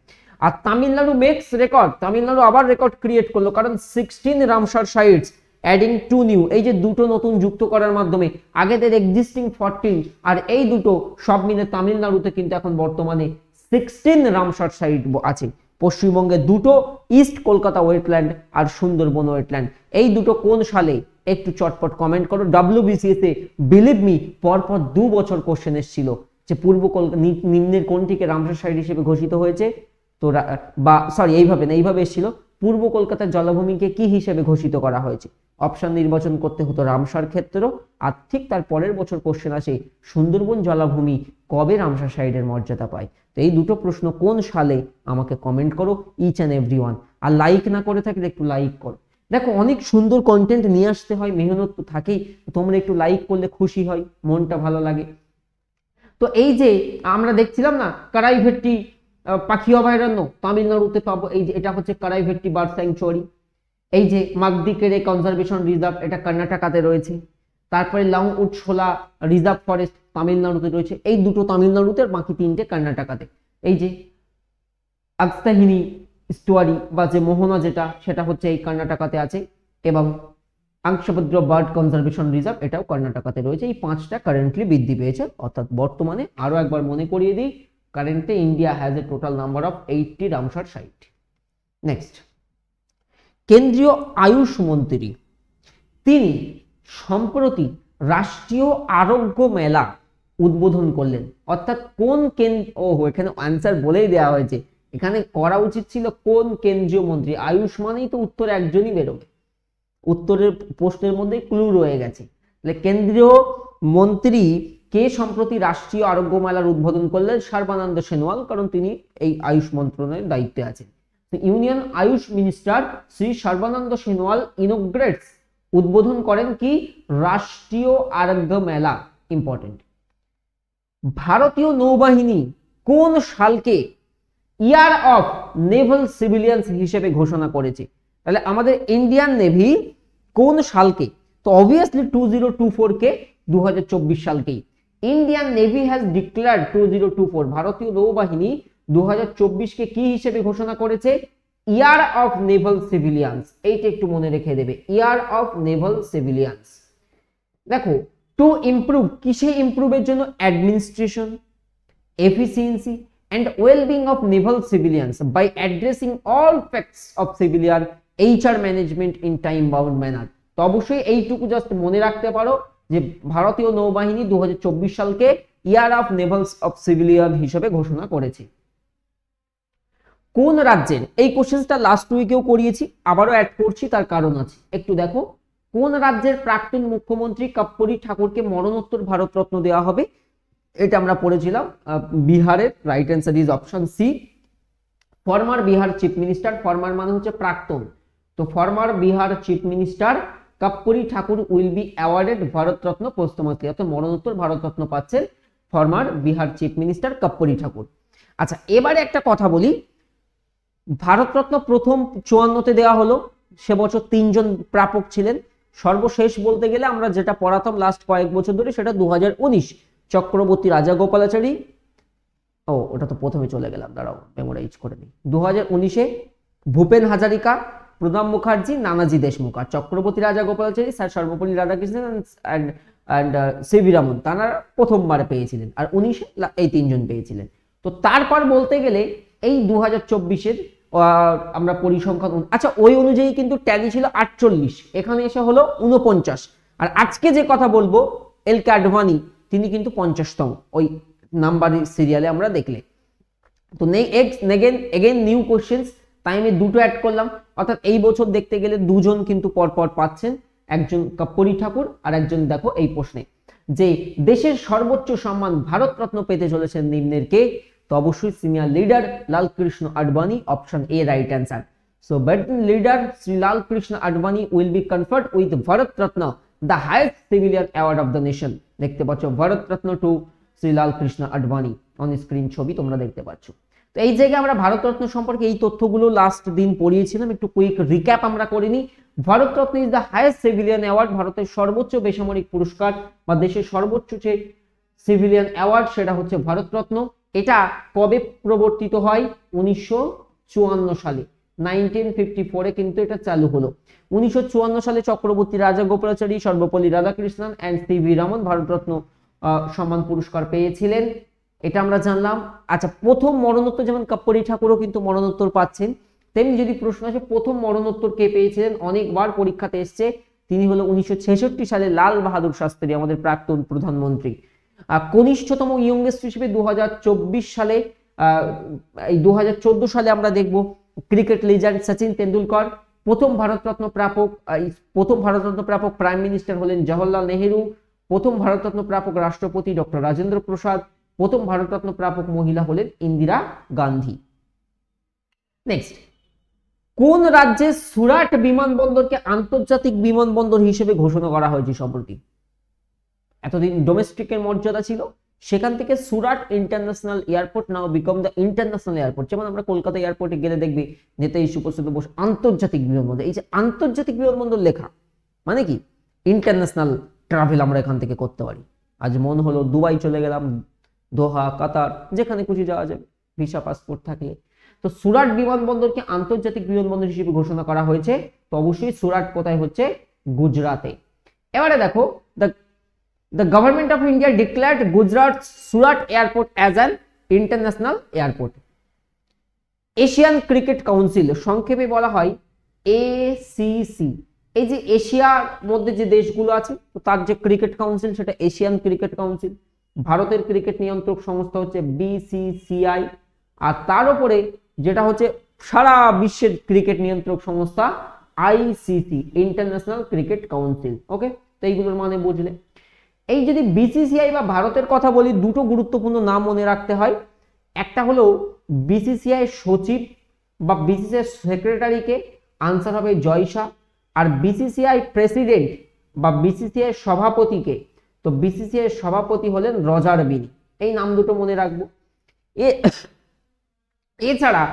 S1: আর তামিলনাড়ু মেক্স রেকর্ড তামিলনাড়ু আবার রেকর্ড ক্রিয়েট করলো কারণ sixteen Ramsar sites adding two new এই যে দুটো নতুন যুক্ত করার মাধ্যমে আগেদের এক্সিস্টিং ফোরটিন আর এই দুটো সব মিলে তামিলনাড়ুতে কিন্তু এখন বর্তমানে সিক্সটিন রামসার সাইট আছে পশ্চিমবঙ্গে দুটো ইস্ট কলকাতা ওয়েটল্যান্ড আর সুন্দরবন ওয়েটল্যান্ড এই দুটো কোন সালে একটু চটপট কমেন্ট করো ডাব্লিউ বিসিএসে বিলিভ মি পরপর দু বছর কোশ্চেন এসেছিল যে পূর্ব কলকাতা নিম্নের কোনটিকে রামসার সাইড হিসেবে ঘোষিত হয়েছে তো বা সরি এইভাবে না এইভাবে এসেছিল পূর্ব কলকাতার জলাভূমিকে কি হিসেবে ঘোষিত করা হয়েছে অপশন নির্বাচন করতে হতো রামসার ক্ষেত্র আর ঠিক তার পরের বছর কোশ্চেন আসে সুন্দরবন জলাভূমি কবে রামসার সাইডের মর্যাদা পায় তো এই দুটো প্রশ্ন কোন সালে আমাকে কমেন্ট করো ইচ অ্যান্ড এভরি ওয়ান আর লাইক না করে থাকলে একটু লাইক করো দেখো অনেক সুন্দর কন্টেন্ট নিয়ে আসতে হয় মেহনত তো থাকেই তোমরা একটু লাইক করলে খুশি হয় মনটা ভালো লাগে তো এই যে আমরা দেখছিলাম না কারাইভেটটি পাখি অভয়ারণ্য তামিলনাড়ুতে পাবো এই যে এটা হচ্ছে কারাইভেট্টি বার্ড স্যাংচুয়ারি এই যে মাগদিকের এই কনজারভেশন রিজার্ভ এটা কর্ণাটকাতে রয়েছে তারপরে উড শোলা রিজার্ভ ফরেস্ট তামিলনাড়ুতে রয়েছে এই দুটো তামিলনাড়ুতে আর বাকি তিনটে কর্ণাটকাতে এই যে আগস্তাহিনী স্টুয়ারি বা যে মোহনা যেটা সেটা হচ্ছে এই কর্ণাটকাতে আছে এবং আংশভদ্র বার্ড কনজারভেশন রিজার্ভ এটাও কর্ণাটকাতে রয়েছে এই পাঁচটা কারেন্টলি বৃদ্ধি পেয়েছে অর্থাৎ বর্তমানে আরও একবার মনে করিয়ে দিই currently India has a total number of eighty Ramsar site next কেন্দ্রীয় আয়ুষ মন্ত্রী তিনি সম্প্রতি রাষ্ট্রীয় আরোগ্য মেলা উদ্বোধন করলেন অর্থাৎ কোন কেন্দ্র ও এখানে অ্যান্সার বলেই দেওয়া হয়েছে এখানে করা উচিত ছিল কোন কেন্দ্রীয় মন্ত্রী আয়ুষ মানেই তো উত্তর একজনই বেরোবে উত্তরের প্রশ্নের মধ্যে ক্লু রয়ে গেছে তাহলে কেন্দ্রীয় মন্ত্রী কে সম্প্রতি রাষ্ট্রীয় আরোগ্য মেলার উদ্বোধন করলেন সর্বানন্দ সেনওয়াল কারণ তিনি এই আয়ুষ মন্ত্রণালয়ের দায়িত্বে আছেন union AYUSH minister Shri Sarbananda Sonowal inaugurates উদ্বোধন করেন কি রাষ্ট্রীয় আরোগ্য মেলা ইম্পর্টেন্ট ভারতীয় নৌবাহিনী কোন সালকে ইয়ার অফ নেভাল সিভিলিয়ান্স হিসেবে ঘোষণা করেছে তাহলে আমাদের ইন্ডিয়ান নেভি কোন সালকে তো obviously two zero two four কে দু সালকেই Indian navy has declared two zero two four ভারতীয় নৌবাহিনী দু চব্বিশকে কি হিসেবে ঘোষণা করেছে ইয়ার অফ নেভাল সিভিলিয়ান্স এইটা একটু মনে রেখে দেবে ইয়ার অফ নেভাল সিভিলিয়ান্স দেখো টু ইম্প্রুভ কিসে ইম্প্রুভের জন্য administration efficiency and wellbeing of naval civilians by addressing all facts of civilian HR management in time bound manner তো অবশ্যই এইটুকু জাস্ট মনে রাখতে পারো যে ভারতীয় নৌবাহিনী দু সালকে year of navals of civilian হিসেবে ঘোষণা করেছে কোন রাজ্যের এই কোশ্চেনটা লাস্ট উইকেও করিয়েছি আবারও অ্যাড করছি তার কারণ আছে একটু দেখো কোন রাজ্যের প্রাক্তন মুখ্যমন্ত্রী কাপ্পরি ঠাকুরকে মরণোত্তর ভারতরত্ন দেওয়া হবে এটা আমরা পড়েছিলাম বিহারের right answer is option C former Bihar chief minister former মানে হচ্ছে প্রাক্তন তো former Bihar chief minister Karpoori Thakur will be awarded Bharat Ratna posthumously অর্থাৎ মরণোত্তর ভারতরত্ন পাচ্ছেন former Bihar chief minister Karpoori Thakur আচ্ছা এবারে একটা কথা বলি ভারতরত্ন প্রথম চুয়ান্নতে দেওয়া হলো সে বছর তিনজন প্রাপক ছিলেন সর্বশেষ বলতে গেলে আমরা যেটা পড়াতাম লাস্ট কয়েক বছর ধরে সেটা দু চক্রবর্তী রাজা গোপালাচারী ও ওটা তো প্রথমে চলে গেলাম দাঁড়াও মেমোরাইজ করে নিই দু হাজার উনিশে ভূপেন হাজারিকা প্রণব মুখার্জি নানাজি দেশমুখ আর Chakravarti Raja Gopalachari sir Sarvepalli Radhakrishnan and and CV Raman তাঁরা প্রথমবার পেয়েছিলেন আর উনিশে এই তিনজন পেয়েছিলেন তো তারপর বলতে গেলে এই দু হাজার আমরা পরিসংখ্যান আচ্ছা ওই অনুযায়ী কিন্তু ট্যালি ছিল আটচল্লিশ এখানে এসে হলো উনপঞ্চাশ আর আজকে যে কথা বলবো এল আডভানি তিনি কিন্তু পঞ্চাশতম ওই নাম্বার সিরিয়ালে আমরা দেখলে তো next again again new questions তাই আমি দুটো অ্যাড করলাম অর্থাৎ এই বছর দেখতে গেলে দুজন কিন্তু পরপর পাচ্ছেন একজন কপ্পরী ঠাকুর আর একজন দেখো এই প্রশ্নে যে দেশের সর্বোচ্চ সম্মান ভারতরত্ন পেতে চলেছেন নিম্নের কে তো অবশ্যই senior leader Lal Krishna Advani option A right answer so ব্যাটন leader Shri Lal Krishna Advani will be conferred with Bharat Ratna the highest civilian award of the nation দেখতে পাচ্ছ Bharat Ratna to Shri Lal Krishna Advani on screen ছবি তোমরা দেখতে পাচ্ছ তো এই জায়গায় আমরা ভারতরত্ন সম্পর্কে এই তথ্যগুলো লাস্ট দিন পড়িয়েছিলাম একটু কুইক রিক্যাপ আমরা করে নিই Bharat Ratna is the highest civilian award ভারতের সর্বোচ্চ বেসামরিক পুরস্কার বা দেশের সর্বোচ্চ যে সিভিলিয়ান অ্যাওয়ার্ড সেটা হচ্ছে ভারতরত্ন এটা কবে প্রবর্তিত হয় উনিশশো সালে নাইনটিন ফিফটি ফোরে কিন্তু এটা চালু হলো উনিশশো সালে Chakravarti Raja Gopalachari Sarvepalli Radhakrishnan and C V Raman Bharat Ratna সম্মান পুরস্কার পেয়েছিলেন এটা আমরা জানলাম আচ্ছা প্রথম মরণোত্তর যেমন কাপ্পরি ঠাকুরও কিন্তু মরণোত্তর পাচ্ছেন তেমনি যদি প্রশ্ন আসে প্রথম মরণোত্তর কে পেয়েছিলেন অনেকবার পরীক্ষাতে এসছে তিনি হলো উনিশশো সালে লাল বাহাদুর শাস্ত্রী আমাদের প্রাক্তন প্রধানমন্ত্রী কনিষ্ঠতম ইয়ংগেস্ট হিসেবে দু সালে আহ এই দু সালে আমরা দেখব ক্রিকেট লিজেন্ড সচিন তেন্ডুলকর প্রথম ভারতরত্ন প্রাপক প্রথম ভারতরত্ন প্রাপক প্রাইম মিনিস্টার হলেন জওহরলাল নেহেরু প্রথম ভারতরত্ন প্রাপক রাষ্ট্রপতি ডক্টর রাজেন্দ্র প্রসাদ প্রথম ভারতরত্ন প্রাপক মহিলা হলেন ইন্দিরা গান্ধী নেক্সট কোন রাজ্যে সুরাট বিমানবন্দরকে আন্তর্জাতিক বিমানবন্দর হিসেবে ঘোষণা করা হয়েছে সম্প্রতি এতদিন ডোমেস্টিকের মর্যাদা ছিল সেখান থেকে Surat international airport now become the international airport যেমন আমরা কলকাতা এয়ারপোর্টে গেলে দেখবি নেতাজি সুপ্রসিদ্ধ বস আন্তর্জাতিক বিমানবন্দর এই যে আন্তর্জাতিক বিমানবন্দর লেখা মানে কি ইন্টারন্যাশনাল ট্রাভেল আমরা এখান থেকে করতে পারি আজ মন হলো দুবাই চলে গেলাম দোহা কাতার যেখানে খুশি যাওয়া যাবে ভিসা পাসপোর্ট থাকলে তো সুরাট বিমানবন্দরকে আন্তর্জাতিক বিমানবন্দর হিসেবে ঘোষণা করা হয়েছে তো অবশ্যই সুরাট কোথায় হচ্ছে গুজরাটে এবারে দেখো the government of India declared Gujarat Surat airport as an international airport Asian cricket council সংক্ষেপে বলা হয় এ সি এই যে এশিয়ার মধ্যে যে দেশগুলো আছে তার যে ক্রিকেট কাউন্সিল সেটা এশিয়ান ক্রিকেট কাউন্সিল ভারতের ক্রিকেট নিয়ন্ত্রক সংস্থা হচ্ছে বিসিসিআই আর তার উপরে যেটা হচ্ছে সারা বিশ্বের ক্রিকেট নিয়ন্ত্রক সংস্থা ICC international cricket council okay তো এইগুলোর মানে বুঝলে এই যদি বিসিসিআই বা ভারতের কথা বলি দুটো গুরুত্বপূর্ণ নাম মনে রাখতে হয় একটা হলো বিসিসিআই সচিব বা বিসিসিআই সেক্রেটারিকে আনসার হবে জয়সা আর বিসিসিআই প্রেসিডেন্ট বা বিসিসিআই সভাপতিকে তো বিসিসিআই সভাপতি হলেন রজার বিন এই নাম দুটো মনে রাখবো এছাড়া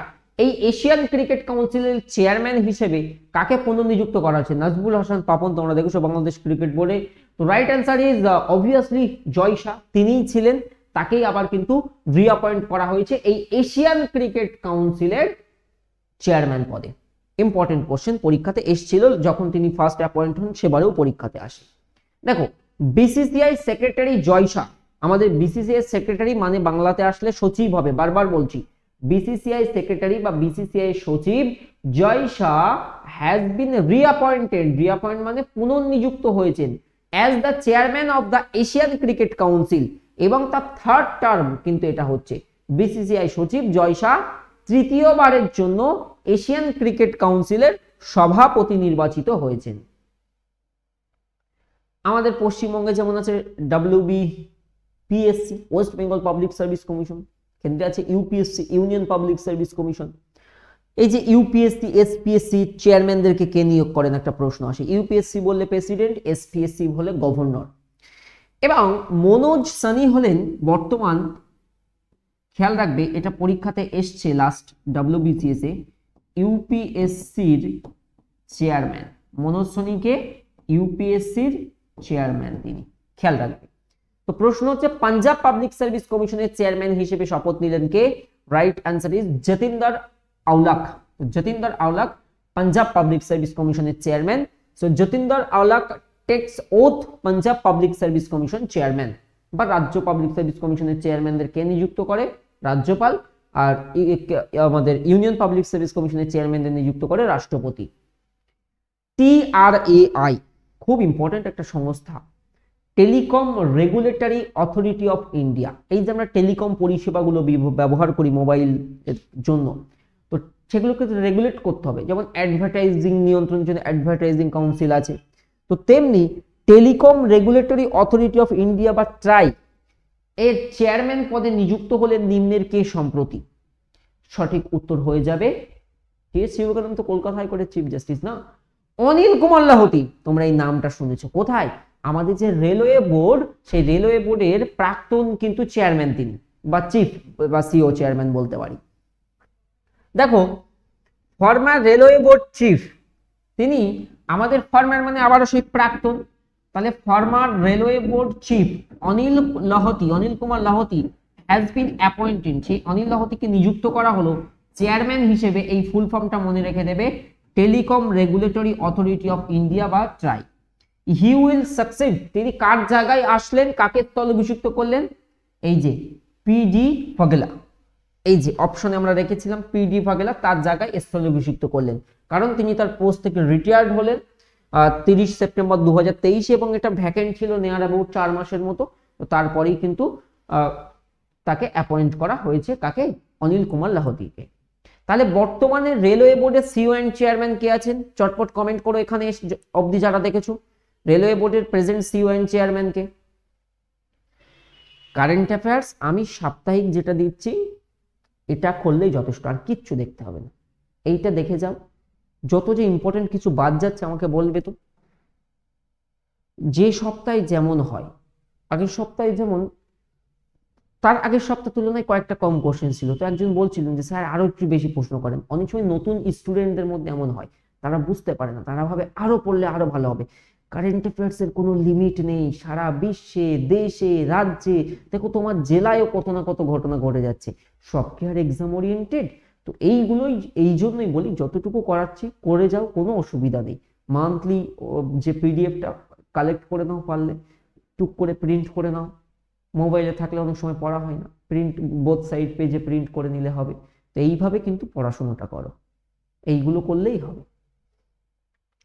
S1: এই এশিয়ান ক্রিকেট কাউন্সিলের চেয়ারম্যান হিসেবে কাকে পুনর্নিযুক্ত করা হয়েছে নাজবুল হাসান পাপন তোমরা দেখেছো বাংলাদেশ ক্রিকেট বোর্ডে তো right answer is obviously Jay তিনিই ছিলেন তাকেই আবার কিন্তু রিঅপয়েন্ট করা হয়েছে এই এশিয়ান ক্রিকেট কাউন্সিলের চেয়ারম্যান পদে ইম্পর্টেন্ট কোশ্চেন পরীক্ষাতে এসেছিল যখন তিনি ফার্স্ট অ্যাপয়েন্ট হন সেবারেও পরীক্ষাতে আসে দেখো বিসিসিআই সেক্রেটারি জয়সা আমাদের বিসিসিআই সেক্রেটারি মানে বাংলাতে আসলে সচিব হবে বারবার বলছি বিসিসিআই সেক্রেটারি বা বিসিসিআই সচিব জয় শাহ হ্যাজ বিন রিঅ্যাপয়েন্টেড রিঅ্যাপয়েন্ট মানে পুনর্নিযুক্ত হয়েছেন as the chairman of the Asian cricket council এবং তার থার্ড টার্ম কিন্তু এটা হচ্ছে বিসিসিআই সচিব জয় শাহ তৃতীয়বারের জন্য এশিয়ান ক্রিকেট কাউন্সিলের সভাপতি নির্বাচিত হয়েছেন আমাদের পশ্চিমবঙ্গে যেমন আছে B PSC West Bengal public service commission কেন্দ্রে আছে UPSC union public service commission এই যে ইউপিএসসি এসপিএসসি চেয়ারম্যানদেরকে কে নিয়োগ করেন একটা প্রশ্ন আসে ইউপিএসসি বললে প্রেসিডেন্ট এসপিএসসি হলে গভর্নর এবং মনোজ সানি হলেন বর্তমান খেয়াল রাখবে এটা পরীক্ষাতে এসছে লাস্ট এ ইউপিএসসির চেয়ারম্যান মনোজ সানিকে ইউপিএসসির চেয়ারম্যান তিনি খেয়াল রাখবেন তো প্রশ্ন হচ্ছে পাঞ্জাব পাবলিক সার্ভিস কমিশনের চেয়ারম্যান হিসেবে শপথ নিলেন কে right answer is Jatinder Aulakh Jatinder Aulakh Punjab public service কমিশনের chairman so Jatinder Aulakh takes oath Punjab public service commission chairman বা রাজ্য পাবলিক সার্ভিস কমিশনের চেয়ারম্যানদের কে নিযুক্ত করে রাজ্যপাল আর আমাদের ইউনিয়ন পাবলিক সার্ভিস কমিশনের চেয়ারম্যানদের নিযুক্ত করে রাষ্ট্রপতি টি আর এ আই খুব ইম্পর্টেন্ট একটা সংস্থা telecom regulatory authority of India এই যে আমরা টেলিকম পরিষেবাগুলো ব্যবহার করি মোবাইল জন্য তো সেগুলোকে রেগুলেট করতে হবে যেমন অ্যাডভার্টাইজিং নিয়ন্ত্রণ জন্য অ্যাডভার্টাইজিং কাউন্সিল আছে তো তেমনি telecom regulatory authority of India বা ট্রাই এর চেয়ারম্যান পদে নিযুক্ত হলেন নিম্নের কে সম্প্রতি সঠিক উত্তর হয়ে যাবে কে শিবকানন্দ কলকাতা হাইকোর্টের চিফ জাস্টিস না অনিল কুমার লাহতি তোমরা এই নামটা শুনেছো কোথায় আমাদের যে রেলওয়ে বোর্ড সেই রেলওয়ে বোর্ডের প্রাক্তন কিন্তু চেয়ারম্যান তিনি বা চিফ বা সিও চেয়ারম্যান বলতে পারি দেখো ফর্মার রেলওয়ে বোর্ড চিফ তিনি আমাদের ফর্মার মানে আবারও সেই প্রাক্তন তাহলে former railway board chief Anil Lahoti Anil Kumar Lahoti has been appointed সেই অনিল লহতিকে নিযুক্ত করা হলো চেয়ারম্যান হিসেবে এই ফুল ফর্মটা মনে রেখে দেবে telecom regulatory authority of India বা ট্রাই হি উইল সাকসেড তিনি কার জায়গায় আসলেন কাকে তলভিষিক্ত করলেন এই যে পিডি ফগেলা এই যে অপশনে আমরা রেখেছিলাম পিডি ফগেলা তার জায়গায় স্থলাভিষিক্ত করলেন কারণ তিনি তার পোস্ট থেকে রিটায়ার্ড হলেন তিরিশ সেপ্টেম্বর দু এবং এটা ভ্যাকেন্ট ছিল নেয়ার অ্যাবাউট চার মাসের মতো তো তারপরেই কিন্তু তাকে অ্যাপয়েন্ট করা হয়েছে কাকে অনিল কুমার লাহোতিকে তাহলে বর্তমানে রেলওয়ে বোর্ডের সিও অ্যান্ড চেয়ারম্যান কে আছেন চটপট কমেন্ট করো এখানে অবধি যারা দেখেছো রেলওয়ে বোর্ডের প্রেজেন্ট সিও অ্যান্ড চেয়ারম্যান কে কারেন্ট অ্যাফেয়ার্স আমি সাপ্তাহিক যেটা দিচ্ছি এটা করলেই যথেষ্ট আর কিচ্ছু দেখতে হবে না এইটা দেখে যাও যত যে ইম্পর্টেন্ট কিছু বাদ যাচ্ছে আমাকে বলবে তো যে সপ্তাহে যেমন হয় আগের সপ্তাহে যেমন তার আগের সপ্তাহ তুলনায় কয়েকটা কম কোশ্চেন ছিল তো একজন বলছিলেন যে স্যার আরো একটু বেশি প্রশ্ন করেন অনেক সময় নতুন স্টুডেন্টদের মধ্যে এমন হয় তারা বুঝতে পারে না তারা ভাবে আরো পড়লে আরো ভালো হবে কারেন্ট অ্যাফেয়ার্সের কোনো লিমিট নেই সারা বিশ্বে দেশে রাজ্যে দেখো তোমার জেলায়ও কত না কত ঘটনা ঘটে যাচ্ছে সব কি আর এক্সাম ওরিয়েন্টেড তো এইগুলোই এই জন্যই বলি যতটুকু করাচ্ছি করে যাও কোনো অসুবিধা নেই মান্থলি যে পিডিএফটা কালেক্ট করে নাও পারলে টুক করে প্রিন্ট করে নাও মোবাইলে থাকলে অনেক সময় পড়া হয় না প্রিন্ট বোথ সাইড পেজে প্রিন্ট করে নিলে হবে তো এইভাবে কিন্তু পড়াশুনোটা করো এইগুলো করলেই হবে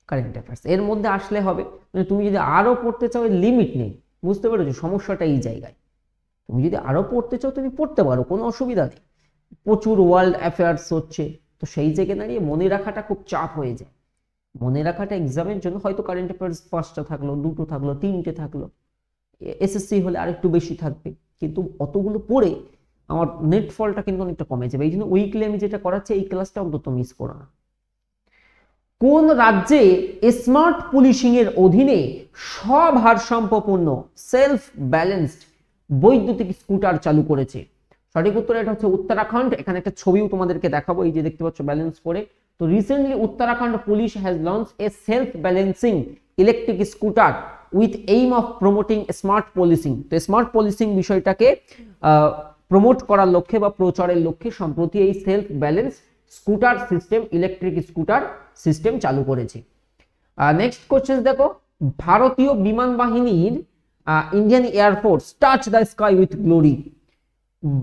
S1: কারেন্ট অ্যাফেয়ার্স এর মধ্যে আসলে হবে মানে তুমি যদি আরও পড়তে চাও এর লিমিট নেই বুঝতে পেরেছো সমস্যাটা এই জায়গায় তুমি যদি আরও পড়তে চাও তুমি পড়তে পারো কোনো অসুবিধা নেই প্রচুর ওয়ার্ল্ড অ্যাফেয়ার্স হচ্ছে তো সেই জায়গায় দাঁড়িয়ে মনে রাখাটা খুব চাপ হয়ে যায় মনে রাখাটা এক্সামের জন্য হয়তো কারেন্ট অ্যাফেয়ার্স পাঁচটা থাকলো দুটো থাকলো তিনটে থাকলো এসএসসি হলে আর একটু বেশি থাকবে কিন্তু অতগুলো পড়ে আমার নেট ফলটা কিন্তু অনেকটা কমে যাবে এই জন্য উইকলি আমি যেটা করাচ্ছি এই ক্লাসটা অন্তত মিস করো না কোন রাজ্যে স্মার্ট পুলিশিং এর অধীনে স্বভারসাম্যপূর্ণ সেলফ ব্যালেন্সড বৈদ্যুতিক স্কুটার চালু করেছে সঠিক উত্তর এটা হচ্ছে উত্তরাখণ্ড এখানে একটা ছবিও তোমাদেরকে দেখাবো এই যে দেখতে পাচ্ছ ব্যালেন্স করে তো recently Uttarakhand police has launch a self balancing electric scooter with aim of promoting smart policing তো স্মার্ট পলিসিং বিষয়টাকে প্রমোট করার লক্ষ্যে বা প্রচারের লক্ষ্যে সম্প্রতি এই self balance scooter system electric scooter system চালু করেছে নেক্সট কোশ্চেন দেখো ভারতীয় বিমান বাহিনীর Indian Air Force touch the sky with glory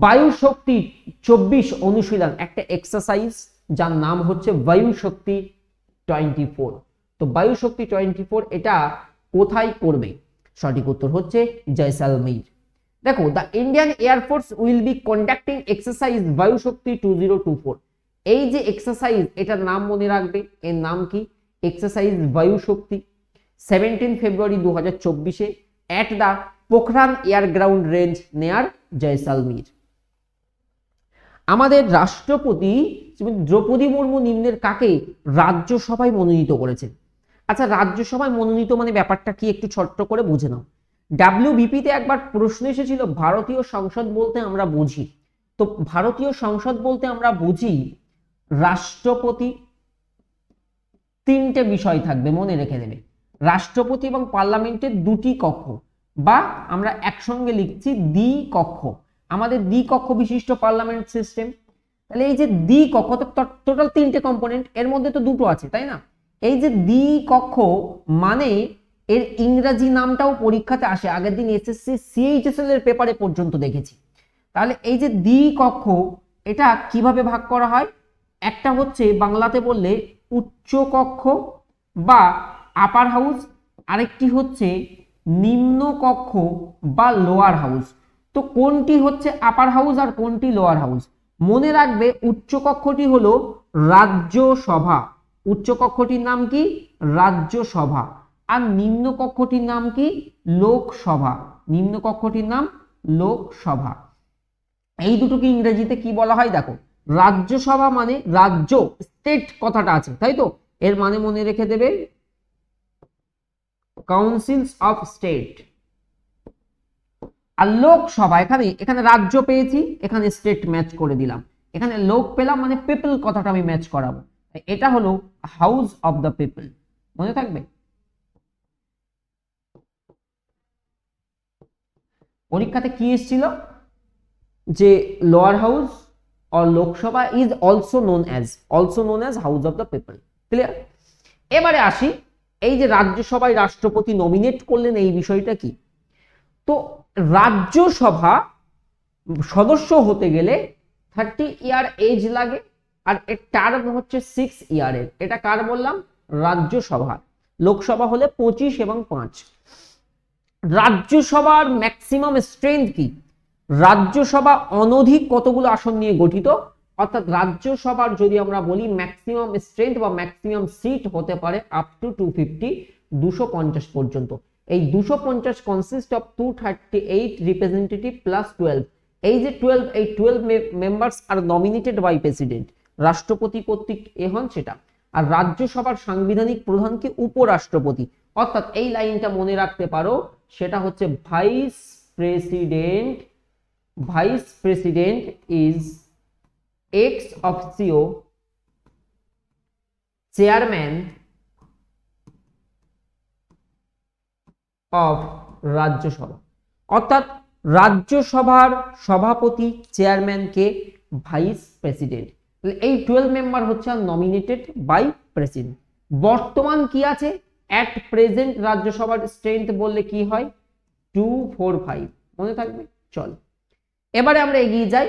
S1: Vayu Shakti চব্বিশ অনুশীলন একটা এক্সারসাইজ যার নাম হচ্ছে বায়ু শক্তি টোয়েন্টি ফোর তো বায়ু শক্তি টোয়েন্টি ফোর এটা কোথায় করবে সঠিক উত্তর হচ্ছে জয়সালমীর দেখো the Indian Air Force will be conducting exercise Vayushakti two zero two four এই যে এক্সারসাইজ এটার নাম মনে রাখবে এর নাম কি এক্সারসাইজ বায়ুশক্তি সেভেন্টিন ফেব্রুয়ারি দু হাজার চব্বিশে at the Pokhran ground range near Jaisalmer আমাদের রাষ্ট্রপতি দ্রৌপদী মুর্মু নিম্নের কাকে রাজ্যসভায় মনোনীত করেছেন আচ্ছা রাজ্যসভায় মনোনীত মানে ব্যাপারটা কি একটু ছোট্ট করে বুঝে নাও ডাব্লিউবিপিতে একবার প্রশ্ন এসেছিল ভারতীয় সংসদ বলতে আমরা বুঝি তো ভারতীয় সংসদ বলতে আমরা বুঝি রাষ্ট্রপতি তিনটে বিষয় থাকবে মনে রেখে দেবে রাষ্ট্রপতি এবং পার্লামেন্টের দুটি কক্ষ বা আমরা একসঙ্গে লিখছি দ্বি কক্ষ আমাদের দ্বি কক্ষ বিশিষ্ট পার্লামেন্ট সিস্টেম তাহলে এই যে দ্বি কক্ষ টোটাল তিনটে কম্পোনেন্ট এর মধ্যে তো দুটো আছে তাই না এই যে দ্বি কক্ষ মানে এর ইংরাজি নামটাও পরীক্ষাতে আসে আগের দিন এসএসসি সিএইচএসএল এর পেপারে পর্যন্ত দেখেছি তাহলে এই যে দ্বি কক্ষ এটা কিভাবে ভাগ করা হয় একটা হচ্ছে বাংলাতে বললে উচ্চ কক্ষ বা আপার হাউস আরেকটি হচ্ছে নিম্ন কক্ষ বা লোয়ার হাউস তো কোনটি হচ্ছে আপার হাউস আর কোনটি লোয়ার হাউস মনে রাখবে উচ্চ কক্ষটি হলো রাজ্যসভা উচ্চ কক্ষটির নাম কি রাজ্যসভা আর নিম্ন কক্ষটির নাম কি লোকসভা নিম্ন কক্ষটির নাম লোকসভা এই দুটোকে ইংরেজিতে কি বলা হয় দেখো রাজ্যসভা মানে রাজ্য স্টেট কথাটা আছে তাই তো এর মানে মনে রেখে দেবে কাউন্সিলস অফ স্টেট আর লোকসভা এখানে এখানে রাজ্য পেয়েছি এখানে স্টেট ম্যাচ করে দিলাম এখানে লোক পেলাম মানে পিপল কথাটা আমি ম্যাচ করাবো এটা হলো হাউস অব দ্য পিপল মনে থাকবে পরীক্ষাতে কি এসেছিল যে lower house or Lok Sabha is also known as also known as house of the people clear এবারে আসি এই যে রাজ্যসভায় রাষ্ট্রপতি নমিনেট করলেন এই বিষয়টা কি তো রাজ্যসভা সদস্য হতে গেলে থার্টি ইয়ার এজ লাগে আর এর টার্ম হচ্ছে সিক্স ইয়ারের এটা কার বললাম রাজ্যসভা লোকসভা হলে পঁচিশ এবং পাঁচ রাজ্যসভার ম্যাক্সিমাম স্ট্রেংথ কি রাজ্যসভা অনধিক কতগুলো আসন নিয়ে গঠিত অর্থাৎ রাজ্যসভার যদি আমরা বলি ম্যাক্সিমাম স্ট্রেংথ বা ম্যাক্সিমাম সিট হতে পারে আপ টু টু ফিফটি দুশো পঞ্চাশ পর্যন্ত এই দুশো পঞ্চাশ consist of two thirty eight representative plus twelve এই যে টুয়েলভ এই টুয়েলভ মেম্বার্স আর নমিনেটেড বাই প্রেসিডেন্ট রাষ্ট্রপতি কর্তৃক এ হন সেটা আর রাজ্যসভার সাংবিধানিক প্রধানকে উপরাষ্ট্রপতি অর্থাৎ এই লাইনটা মনে রাখতে পারো সেটা হচ্ছে vice president vice president is ex officio chairman of Rajya Sabha অর্থাৎ রাজ্যসভার সভাপতি চেয়ারম্যানকে ভাইস প্রেসিডেন্ট এই টুয়েলভ মেম্বার হচ্ছে নমিনেটেড বাই প্রেসিডেন্ট বর্তমান কি আছে অ্যাট প্রেজেন্ট রাজ্যসভার স্ট্রেংথ বললে কি হয় টু ফোর ফাইভ মনে থাকবে চল এবারে আমরা এগিয়ে যাই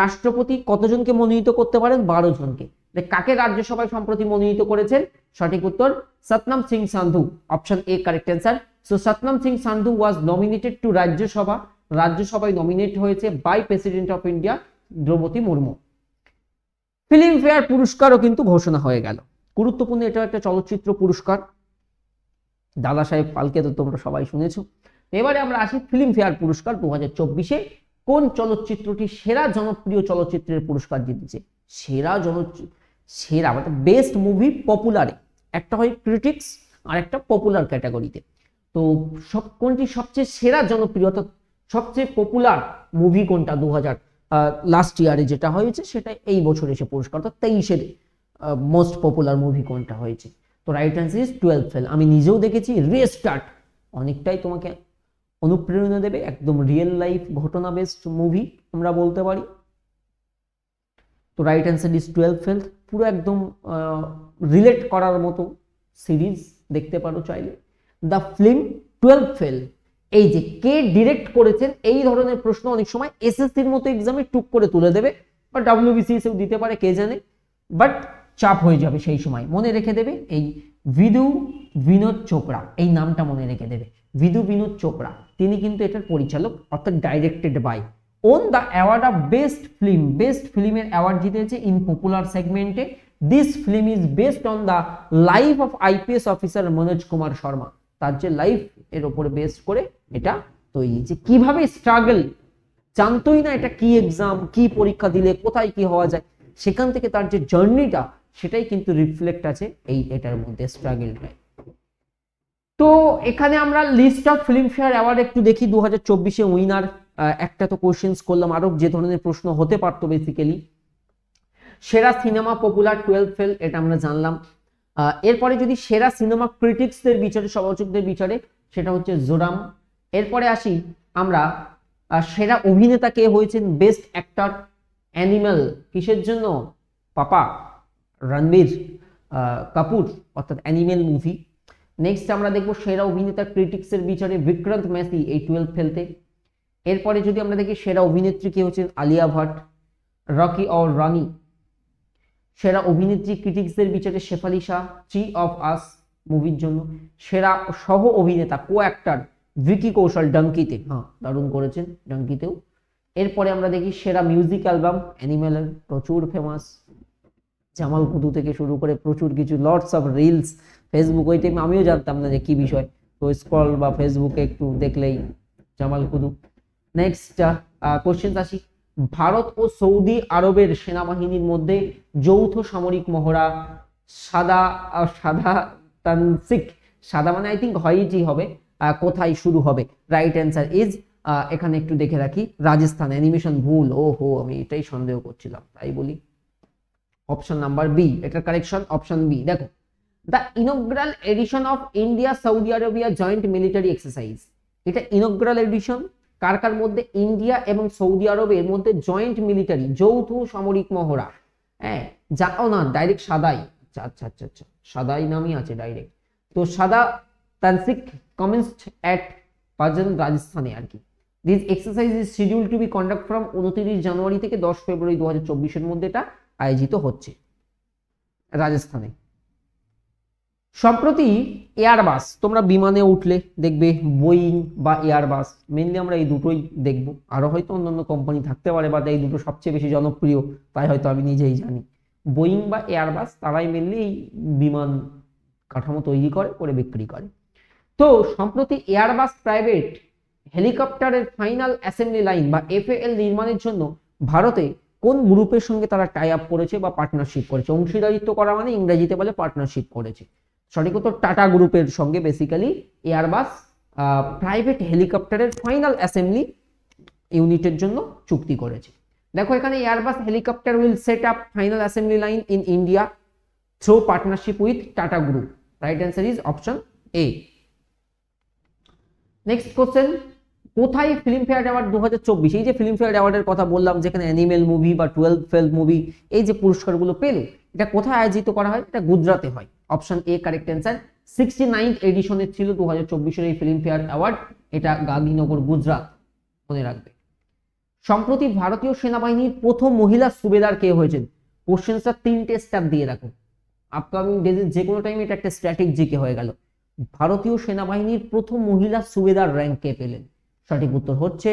S1: রাষ্ট্রপতি কতজনকে মনোনীত করতে পারেন বারো জনকে কাকে রাজ্যসভায় সম্প্রতি মনোনীত করেছেন সঠিক উত্তর Satnam Singh Sandhu option A correct answer so Satnam Singh Sandhu was nominated to Rajya Sabha রাজ্যসভায় নমিনেট হয়েছে by president of India Droupadi Murmu Filmfare পুরস্কারও কিন্তু ঘোষণা হয়ে গেল গুরুত্বপূর্ণ এটাও একটা চলচ্চিত্র পুরস্কার দাদা সাহেব পালকে তো তোমরা সবাই শুনেছ এবারে আমরা আসি ফিল্মফেয়ার পুরস্কার দু হাজার চব্বিশে কোন চলচ্চিত্রটি সেরা জনপ্রিয় চলচ্চিত্রের পুরস্কার জিতেছে সেরা জন সেরা মানে বেস্ট মুভি পপুলারে একটা হয় ক্রিটিক্স আর একটা পপুলার ক্যাটাগরিতে তো সব কোনটি সবচেয়ে সেরা জনপ্রিয়তা সবচেয়ে পপুলার মুভি কোনটা দু লাস্ট ইয়ারে যেটা হয়েছে সেটা এই বছর এসে পুরস্কার অর্থাৎ তেইশের মোস্ট পপুলার মুভি কোনটা হয়েছে তো right answer is twelve fail আমি নিজেও দেখেছি রেস্টার্ট অনেকটাই তোমাকে অনুপ্রেরণা দেবে একদম রিয়েল লাইফ ঘটনা বেসড মুভি আমরা বলতে পারি তো right answer is twelve fail পুরো একদম রিলেট করার মতো সিরিজ দেখতে পারো চাইলে দ্য ফিল্ম টুয়েলভ ফেল এই যে কে ডিরেক্ট করেছেন এই ধরনের প্রশ্ন অনেক সময় এসএসসির মতো এক্সামে টুক করে তুলে দেবে বা ডাব্লিউবিসিএসও দিতে পারে কে জানে বাট চাপ হয়ে যাবে সেই সময় মনে রেখে দেবে এই বিদু বিনোদ চোপড়া এই নামটা মনে রেখে দেবে বিদু বিনোদ চোপড়া তিনি কিন্তু এটার পরিচালক অর্থাৎ directed by won the award of best film best ফিল্মের অ্যাওয়ার্ড জিতেছে ইন পপুলার সেগমেন্টে this film is based on the life of IPS officer Manoj Kumar Sharma তার যে লাইফ এর উপরে বেসড করে এটা তৈরি যে কিভাবে স্ট্রাগল জানতোই না এটা কি এক্সাম কি পরীক্ষা দিলে কোথায় কি হওয়া যায় সেখান থেকে তার যে জার্নিটা সেটাই কিন্তু রিফ্লেক্ট আছে এই এটার মধ্যে স্ট্রাগলটাই তো এখানে আমরা লিস্ট অফ ফিল্মফেয়ার অ্যাওয়ার্ড একটু দেখি দু হাজার চব্বিশে উইনার একটা তো কোশ্চেন্স করলাম আরো যে ধরনের প্রশ্ন হতে পারতো বেসিক্যালি সেরা সিনেমা পপুলার টুয়েলভ ফেল এটা আমরা জানলাম এরপরে যদি সেরা সিনেমা ক্রিটিক্সদের বিচারে সমালোচকদের বিচারে সেটা হচ্ছে জোরাম এরপরে আসি আমরা সেরা অভিনেতা কে হয়েছেন বেস্ট অ্যাক্টর অ্যানিম্যাল কিসের জন্য পাপা রণবীর কাপুর অর্থাৎ অ্যানিমেল মুভি নেক্সট আমরা দেখব সেরা অভিনেতা ক্রিটিক্সের বিচারে বিক্রান্ত ম্যাসি এই টুয়েলভ ফেলতে এরপরে যদি আমরা দেখি সেরা অভিনেত্রী কে হচ্ছেন আলিয়া ভট্ট রকি অর রানি সেরা অভিনেত্রী ক্রিটিক্সদের বিচারে শেফালি শাহ চি অফ আস মুভির জন্য সেরা সহ অভিনেতা কো অ্যাক্টার ভিকি কৌশল ডাঙ্কিতে হ্যাঁ দারুণ করেছেন ডাঙ্কিতেও এরপরে আমরা দেখি সেরা মিউজিক অ্যালবাম অ্যানিমেলের প্রচুর ফেমাস জামাল কুদু থেকে শুরু করে প্রচুর কিছু লটস অফ রিলস ফেসবুক ওই টাইমে আমিও জানতাম না যে কি বিষয় তো স্কল বা ফেসবুকে একটু দেখলেই জামাল কুদু নেক্সট কোশ্চেন আসি ভারত ও সৌদি আরবের সেনাবাহিনীর মধ্যে যৌথ সামরিক মহড়া সাদা সাদা তানসিক সাদা মানে আই থিঙ্ক হয়ইটি হবে কোথায় শুরু হবে রাইট অ্যান্সার ইজ এখানে একটু দেখে রাখি রাজস্থান অ্যানিমেশন ভুল ও হো আমি এটাই সন্দেহ করছিলাম তাই বলি অপশন নাম্বার বি এটার কারেকশন অপশন বি দেখো the inaugural edition of India Saudi Arabia joint military exercise এটা ইনোগ্রাল এডিশন কার কার মধ্যে ইন্ডিয়া এবং সৌদি আরবের মধ্যে জয়েন্ট মিলিটারি যৌথ সামরিক মহড়া হ্যাঁ যাও না ডাইরেক্ট সাদাই আচ্ছা, আচ্ছা আচ্ছা আচ্ছা সাদাই নামই আছে ডাইরেক্ট তো সাদা তানসিক commenced at পাজল রাজস্থানে আর কি this exercise is schedule to be conduct from উনত্রিশ জানুয়ারি থেকে দশ ফেব্রুয়ারি দু হাজার চব্বিশের মধ্যে এটা আয়োজিত হচ্ছে রাজস্থানে সম্প্রতি এয়ারবাস তোমরা বিমানে উঠলে দেখবে বোয়িং বা এয়ারবাস মেনলি আমরা এই দুটোই দেখব আরও হয়তো অন্যান্য কোম্পানি থাকতে পারে বা এই দুটো সবচেয়ে বেশি জনপ্রিয় তাই হয়তো আমি নিজেই জানি বোয়িং বা এয়ারবাস তারাই মেনলি এই বিমান কাঠামো তৈরি করে করে বিক্রি করে তো সম্প্রতি এয়ারবাস প্রাইভেট হেলিকপ্টারের ফাইনাল অ্যাসেম্বলি লাইন বা এফএল নির্মাণের জন্য ভারতে কোন গ্রুপের সঙ্গে তারা টাই আপ করেছে বা পার্টনারশিপ করেছে অংশীদারিত্ব করা মানে ইংরেজিতে বলে পার্টনারশিপ করেছে সঠিক উত্তর টাটা গ্রুপের সঙ্গে বেসিক্যালি এয়ারবাস প্রাইভেট হেলিকপ্টারের ফাইনাল অ্যাসেম্বলি ইউনিটের জন্য চুক্তি করেছে দেখো এখানে Airbus helicopter will set up final assembly line in India through partnership with Tata group right answer is option A next question কোথায় ফিল্মফেয়ার অ্যাওয়ার্ড দু হাজার চব্বিশ এই যে ফিল্মফেয়ার অ্যাওয়ার্ডের কথা বললাম যেখানে অ্যানিমেল মুভি বা টুয়েলভ ফেলভ মুভি এই যে পুরস্কারগুলো পেলে এটা কোথায় আয়োজিত করা হয় এটা গুজরাতে হয় option A correct answer sixty nine এডিশনের ছিল দু হাজার চব্বিশের এই ফিল্মফেয়ার অ্যাওয়ার্ড এটা গান্ধীনগর গুজরাত মনে রাখবে সম্প্রতি ভারতীয় সেনাবাহিনীর প্রথম মহিলা সুবেদার কে হয়েছেন কোশ্চেন্সটা তিনটে স্ট্যাপ দিয়ে রাখুন আপকামিং ডেজে যে কোনো টাইমে এটা একটা স্ট্র্যাটেজিকে হয়ে গেল ভারতীয় সেনাবাহিনীর প্রথম মহিলা সুবেদার র্যাঙ্ক কে পেলেন সঠিক উত্তর হচ্ছে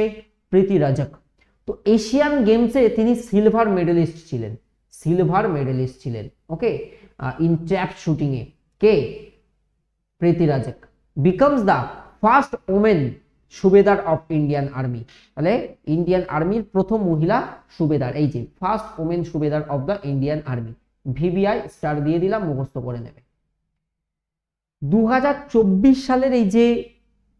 S1: প্রীতি রাজাক তো এশিয়ান গেমসে তিনি সিলভার মেডেলিস্ট ছিলেন সিলভার মেডেলিস্ট ছিলেন ওকে ইন ট্র্যাপ শুটিংয়ে কে Preeti Rajak becomes the first women subedar of Indian army তাহলে ইন্ডিয়ান আর্মির প্রথম মহিলা সুবেদার এই যে first women subedar of the Indian army ভিভিআই স্টার দিয়ে দিলাম মুখস্থ করে নেবে দু সালের এই যে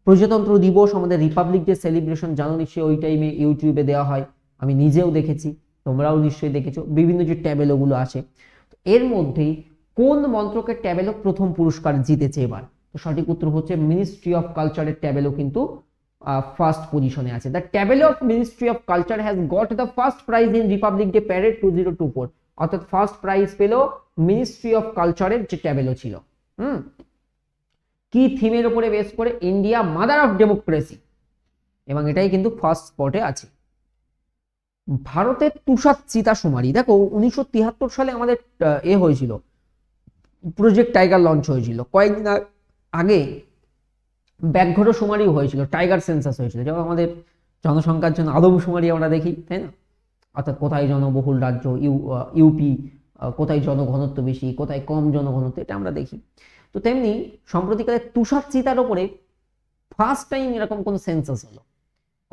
S1: প্রজাতন্ত্র দিবস আমাদের রিপাবলিক ডে সেলিব্রেশন জানো নিশ্চয়ই ওই টাইমে ইউটিউবে দেওয়া হয় আমি নিজেও দেখেছি তোমরাও নিশ্চয়ই দেখেছো বিভিন্ন যে ট্যাবেলোগুলো আছে এর মধ্যে কোন মন্ত্রকে ট্যাবেলো প্রথম পুরস্কার জিতেছে এবার তো সঠিক উত্তর হচ্ছে মিনিস্ট্রি অফ কালচারের ট্যাবেলো কিন্তু ফার্স্ট পজিশনে আছে the tableau of ministry of culture has got the first prize in Republic Day parade two zero two four অর্থাৎ ফার্স্ট প্রাইজ পেল মিনিস্ট্রি অফ কালচারের যে ট্যাবেলো ছিল হুম কি থিমের উপরে বেস করে ইন্ডিয়া মাদার অফ ডেমোক্রেসি এবং এটাই কিন্তু ফার্স্ট স্পটে আছে ভারতের তুষার চিতাশুমারি দেখো উনিশশো সালে আমাদের এ হয়েছিল প্রজেক্ট টাইগার লঞ্চ হয়েছিল কয়েকদিন আগে ব্যাঘ্র শুমারিও হয়েছিল টাইগার সেন্সাস হয়েছিল যেমন আমাদের জনসংখ্যার জন্য শুমারি আমরা দেখি তাই না অর্থাৎ কোথায় জনবহুল রাজ্য ইউ ইউপি কোথায় জনঘনত্ব বেশি কোথায় কম জনঘনত্ব এটা আমরা দেখি তো তেমনি সম্প্রতিকালে তুষার চিতার ওপরে ফার্স্ট টাইম এরকম কোনো সেন্সাস হলো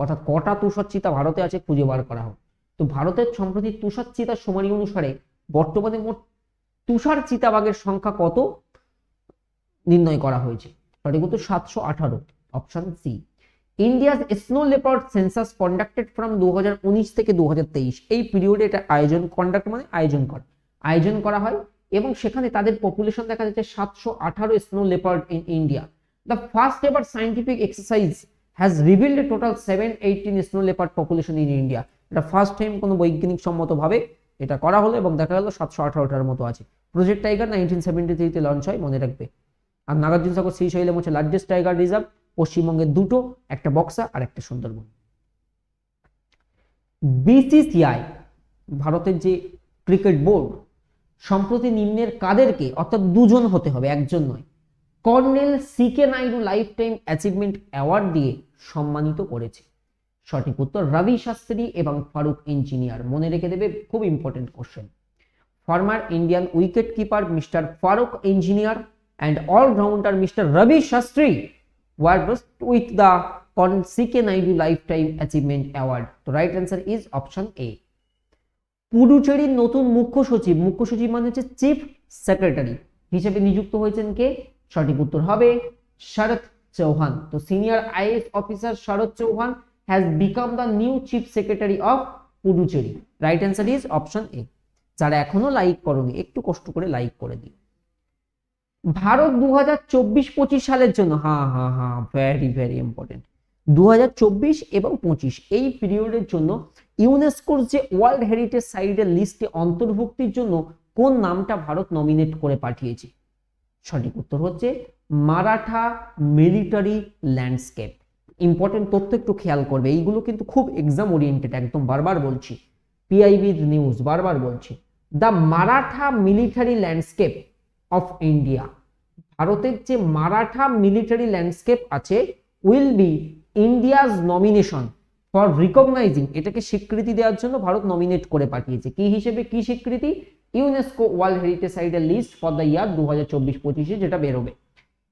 S1: অর্থাৎ কটা তুষার চিতা ভারতে আছে খুঁজে বার করা হোক তো ভারতের সম্প্রতি তুষার চিতার সময় অনুসারে বর্তমানে মোট তুষার চিতাবাগের সংখ্যা কত নির্ণয় করা হয়েছে সঠিক উত্তর সাতশো আঠারো option C India's snow leopard census conducted from দু থেকে দু এই পিরিয়ডে এটা আয়োজন কন্ডাক্ট মানে আয়োজন করে আয়োজন করা হয় এবং সেখানে তাদের পপুলেশন দেখা যাচ্ছে সাতশো আঠারো snow leopard in India the first ever scientific exercise has revealed total seven eighteen snow leopard population in India এটা ফার্স্ট টাইম কোনো বৈজ্ঞানিক সম্মতভাবে এটা করা হলো এবং দেখা গেল সাতশো আঠারোটার মতো আছে প্রজেক্ট টাইগার নাইনটিন সেভেন্টি থ্রিতে লঞ্চ হয় মনে রাখবে আর নাগার্জুন সাগর শ্রীশৈলম হচ্ছে লার্জেস্ট টাইগার রিজার্ভ পশ্চিমবঙ্গের দুটো একটা বক্সা আর একটা সুন্দরবন বিসিসিআই ভারতের যে ক্রিকেট বোর্ড সম্প্রতি নিম্নের কাদেরকে অর্থাৎ দুজন হতে হবে একজন নয় colonel C K Naidu lifetime achievement award দিয়ে সম্মানিত করেছে সঠিক উত্তর রবি শাস্ত্রী এবং ফারুক ইঞ্জিনিয়ার মনে রেখে দেবে খুব important question former Indian wicket keeper mister Farokh Engineer and allrounder mister Ravi Shastri were with the colonel C K Naidu lifetime achievement award তো right answer is option A পুডুচেরির নতুন মুখ্য সচিব মুখ্য সচিব মানে হচ্ছে চিফ সেক্রেটারি হিসেবে নিযুক্ত হয়েছেন কে সঠিক উত্তর হবে শরৎ চৌহান তো senior IAS officer Sharat Chauhan has become the new chief secretary of Puducherry right answer is option A যারা এখনো লাইক করনি একটু কষ্ট করে লাইক করে দিই ভারত দু হাজার চব্বিশ পঁচিশ সালের জন্য হ্যাঁ হ্যাঁ হ্যাঁ ভেরি ভেরি ইম্পর্টেন্ট দু এবং পঁচিশ এই পিরিয়ডের জন্য ইউনেস্কোর যে ওয়ার্ল্ড হেরিটেজ সাইটের লিস্টে অন্তর্ভুক্তির জন্য কোন নামটা ভারত নমিনেট করে পাঠিয়েছে সঠিক উত্তর হচ্ছে মারাঠা মিলিটারি ল্যান্ডস্কেপ ইম্পর্টেন্ট তথ্য একটু খেয়াল করবে এইগুলো কিন্তু খুব এক্সাম ওরিয়েন্টেড একদম বারবার বলছি পিআইবি নিউজ বারবার বলছি the Maratha military landscape of India ভারতের যে মারাঠা মিলিটারি ল্যান্ডস্কেপ আছে will be India's nomination for recognising এটাকে স্বীকৃতি দেওয়ার জন্য ভারত নমিনেট করে পাঠিয়েছে কি হিসেবে কি স্বীকৃতি ইউনেস্কো ওয়ার্ল্ড হেরিটেজ সাইটের লিস্ট ফর দ্য ইয়ার দু হাজার চব্বিশ পঁচিশে যেটা বেরোবে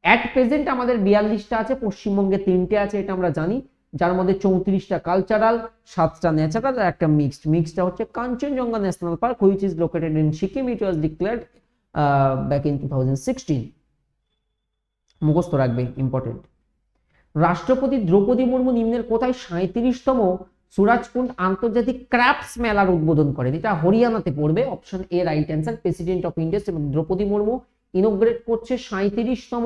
S1: অ্যাট প্রেজেন্ট আমাদের বিয়াল্লিশটা আছে পশ্চিমবঙ্গে তিনটে আছে এটা আমরা জানি যার মধ্যে চৌত্রিশটা কালচারাল সাতটা ন্যাচারাল আর একটা মিক্সড মিক্সডটা হচ্ছে Kanchenjunga national park which is located in Sikkim it was declared back in two thousand sixteen মুখস্থ রাখবে ইম্পর্টেন্ট রাষ্ট্রপতি দ্রৌপদী মুর্মু নিম্নের কোথায় সাঁত্রিশতম সুরাজকুণ্ড আন্তর্জাতিক ক্রাফটস মেলার উদ্বোধন করেন এটা হরিয়ানাতে পড়বে option A right answer president of India এবং দ্রৌপদী মুর্মু ইনোগ্রেট করছে সাঁত্রিশতম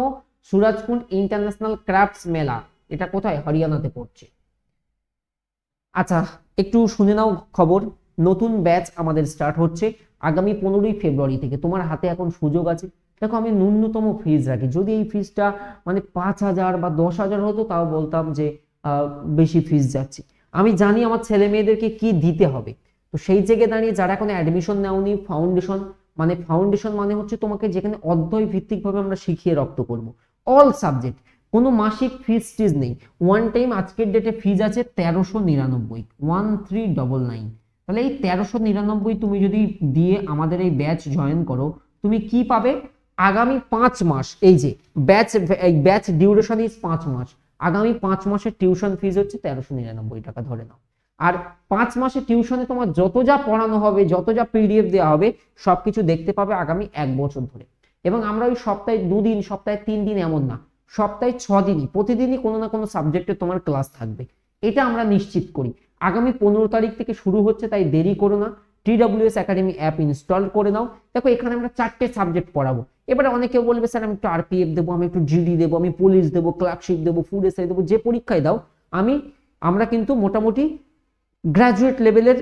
S1: সুরাজকুণ্ড ইন্টারন্যাশনাল ক্রাফটস মেলা এটা কোথায় হরিয়ানাতে পড়ছে আচ্ছা একটু শুনে নাও খবর নতুন ব্যাচ আমাদের স্টার্ট হচ্ছে আগামী পনেরোই ফেব্রুয়ারি থেকে তোমার হাতে এখন সুযোগ আছে দেখো আমি ন্যূনতম ফিজ রাখি যদি এই ফিজটা মানে পাঁচ হাজার বা দশ হাজার হতো তাও বলতাম যে বেশি ফিজ যাচ্ছে আমি জানি আমার ছেলে মেয়েদেরকে কি দিতে হবে তো সেই জায়গায় দাঁড়িয়ে যারা এখন অ্যাডমিশন নেওনি ফাউন্ডেশন মানে ফাউন্ডেশন মানে হচ্ছে তোমাকে যেখানে অধ্যয় ভিত্তিকভাবে আমরা শিখিয়ে রপ্ত করব অল সাবজেক্ট কোনো মাসিক ফিজ টিজ নেই ওয়ান টাইম আজকের ডেটে ফিজ আছে তেরোশো নিরানব্বই ওয়ান থ্রি ডবল নাইন তাহলে এই তেরোশো নিরানব্বই তুমি যদি দিয়ে আমাদের এই ব্যাচ জয়েন করো তুমি কি পাবে আগামী পাঁচ মাস এই যে ব্যাচ এই ব্যাচ ডিউরেশন ইজ পাঁচ মাস আগামী পাঁচ মাসের টিউশন ফিজ হচ্ছে তেরোশো নিরানব্বই টাকা ধরে নাও আর পাঁচ মাসে টিউশনে তোমার যত যা পড়ানো হবে যত যা পিডিএফ দেওয়া হবে সবকিছু দেখতে পাবে আগামী এক বছর ধরে এবং আমরা ওই সপ্তাহে দুদিন সপ্তাহে তিন দিন এমন না সপ্তাহে ছ দিনই প্রতিদিনই কোনো না কোনো সাবজেক্টে তোমার ক্লাস থাকবে এটা আমরা নিশ্চিত করি আগামী পনেরো তারিখ থেকে শুরু হচ্ছে তাই দেরি করো না টিডাব্লিউএস একাডেমি অ্যাপ ইনস্টল করে নাও দেখো এখানে আমরা চারটে সাবজেক্ট পড়াবো এবারে অনেকে বলবে স্যার আমি একটু আরপিএফ দেবো আমি একটু জিডি দেবো আমি পুলিশ দেবো ক্লার্কশিপ দেবো ফুড এসআই দেবো যে পরীক্ষায় দাও আমি আমরা কিন্তু মোটামুটি গ্র্যাজুয়েট লেভেলের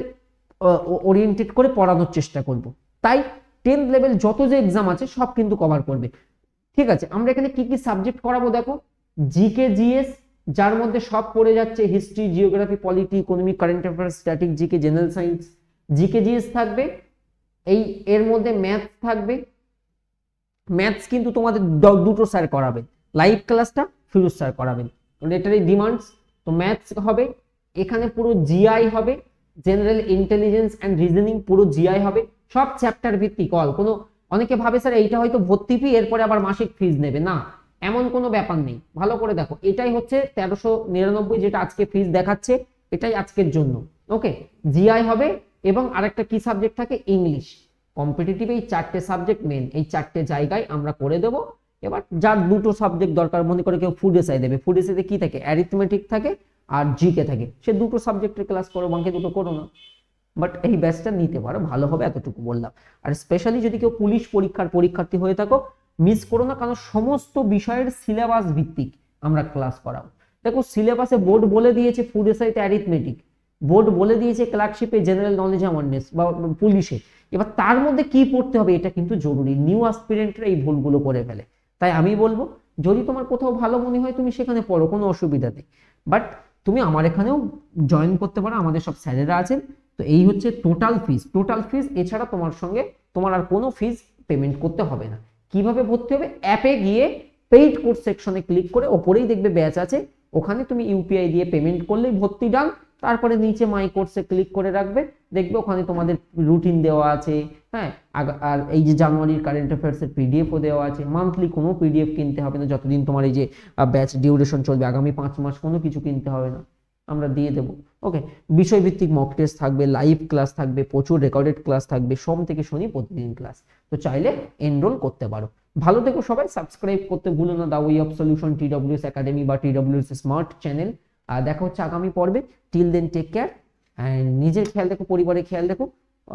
S1: ওরিয়েন্টেড করে পড়ানোর চেষ্টা করব তাই টেন্থ লেভেল যত যে এক্সাম আছে সব কিন্তু কভার করবে ঠিক আছে আমরা এখানে কি কি সাবজেক্ট করাবো দেখো জিকে জিএস যার মধ্যে সব পড়ে যাচ্ছে history geography polity economy current affairs static GK general science GK GS থাকবে এই এর মধ্যে ম্যাথ থাকবে ম্যাথস কিন্তু তোমাদের দুটো স্যার করাবেন লাইভ ক্লাসটা ফিরুজ স্যার করাবেন এটারই ডিমান্ডস তো ম্যাথস হবে এখানে পুরো জিআই হবে জেনারেল ইন্টেলিজেন্স অ্যান্ড রিজনিং পুরো জিআই হবে সব চ্যাপ্টার ভিত্তিক অল কোনো অনেকে ভাবে স্যার এইটা হয়তো ভর্তি ফি এরপরে আবার মাসিক ফিজ নেবে না এমন কোনো ব্যাপার নেই ভালো করে দেখো এটাই হচ্ছে তেরোশো নিরানব্বই যেটা আজকে ফিজ দেখাচ্ছে এটাই আজকের জন্য ওকে জিআই হবে এবং আরেকটা কি সাবজেক্ট থাকে ইংলিশ কম্পিটিটিভ এই চারটে সাবজেক্ট মেন এই চারটে জায়গায় আমরা করে দেব এবার যার দুটো সাবজেক্ট দরকার মনে করে কেউ ফুড এসআই দেবে ফুড এসআইতে কি থাকে অ্যারিথমেটিক থাকে আর জিকে থাকে সে দুটো সাবজেক্টের ক্লাস করো বাকি দুটো করো না বাট এই ব্যাচটা নিতে পারো ভালো হবে এতটুকু বললাম আর স্পেশালি যদি কেউ পুলিশ পরীক্ষার পরীক্ষার্থী হয়ে থাকো মিস করো না কারণ সমস্ত বিষয়ের সিলেবাস ভিত্তিক আমরা ক্লাস করাবো দেখো সিলেবাসে বোর্ড বলে দিয়েছে ফুড এসআইতে অ্যারিথমেটিক বোর্ড বলে দিয়েছে ক্লার্কশিপে জেনারেল নলেজ অ্যাওয়ারনেস বা পুলিশে এবার তার মধ্যে কি পড়তে হবে এটা কিন্তু জরুরি নিউ অ্যাসপিরেন্টরা এই ভুলগুলো করে ফেলে তাই আমি বলবো যদি তোমার কোথাও ভালো মনে হয় তুমি সেখানে পড়ো কোনো অসুবিধা নেই বাট তুমি আমার এখানেও জয়েন করতে পারো আমাদের সব স্যারেরা আছেন তো এই হচ্ছে টোটাল ফিজ টোটাল ফিজ এছাড়া তোমার সঙ্গে তোমার আর কোনো ফিজ পেমেন্ট করতে হবে না কিভাবে ভর্তি হবে অ্যাপে গিয়ে পেইড কোর্স সেকশনে ক্লিক করে ওপরেই দেখবে ব্যাচ আছে ওখানে তুমি ইউপিআই দিয়ে পেমেন্ট করলেই ভর্তি ডান তারপরে নিচে মাই কোর্সে ক্লিক করে রাখবে দেখবে ওখানে তোমাদের রুটিন দেওয়া আছে হ্যাঁ আর এই যে জানুয়ারির কারেন্ট অ্যাফেয়ার্সের পিডিএফও দেওয়া আছে মান্থলি কোনো পিডিএফ কিনতে হবে না যতদিন তোমার এই যে ব্যাচ ডিউরেশন চলবে আগামী পাঁচ মাস কোনো কিছু কিনতে হবে না আমরা দিয়ে দেব ওকে বিষয়ভিত্তিক মক টেস্ট থাকবে লাইভ ক্লাস থাকবে প্রচুর রেকর্ডেড ক্লাস থাকবে সোম থেকে শনি প্রতিদিন ক্লাস তো চাইলে এনরোল করতে পারো ভালো থেকো সবাই সাবস্ক্রাইব করতে ভুলো না দা ওই অফ সলিউশন টি একাডেমি বা টি ডব্লিউএস স্মার্ট চ্যানেল আর দেখা হচ্ছে আগামী পর্বে till then take care and নিজের খেয়াল দেখো পরিবারের খেয়াল দেখো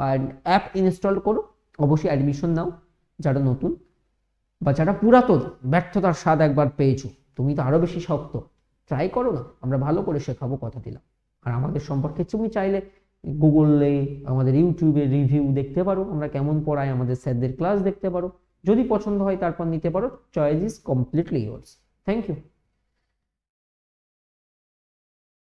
S1: আর অ্যাপ ইনস্টল করো অবশ্যই অ্যাডমিশন নাও যারা নতুন বা যারা পুরাতন ব্যর্থতার স্বাদ একবার পেয়েছো তুমি তো আরও বেশি শক্ত ট্রাই করো না আমরা ভালো করে শেখাবো কথা দিলাম আর আমাদের সম্পর্কে তুমি চাইলে গুগলে আমাদের ইউটিউবে রিভিউ দেখতে পারো আমরা কেমন পড়াই আমাদের স্যারদের ক্লাস দেখতে পারো যদি পছন্দ হয় তারপর নিতে পারো choice is completely yours thank you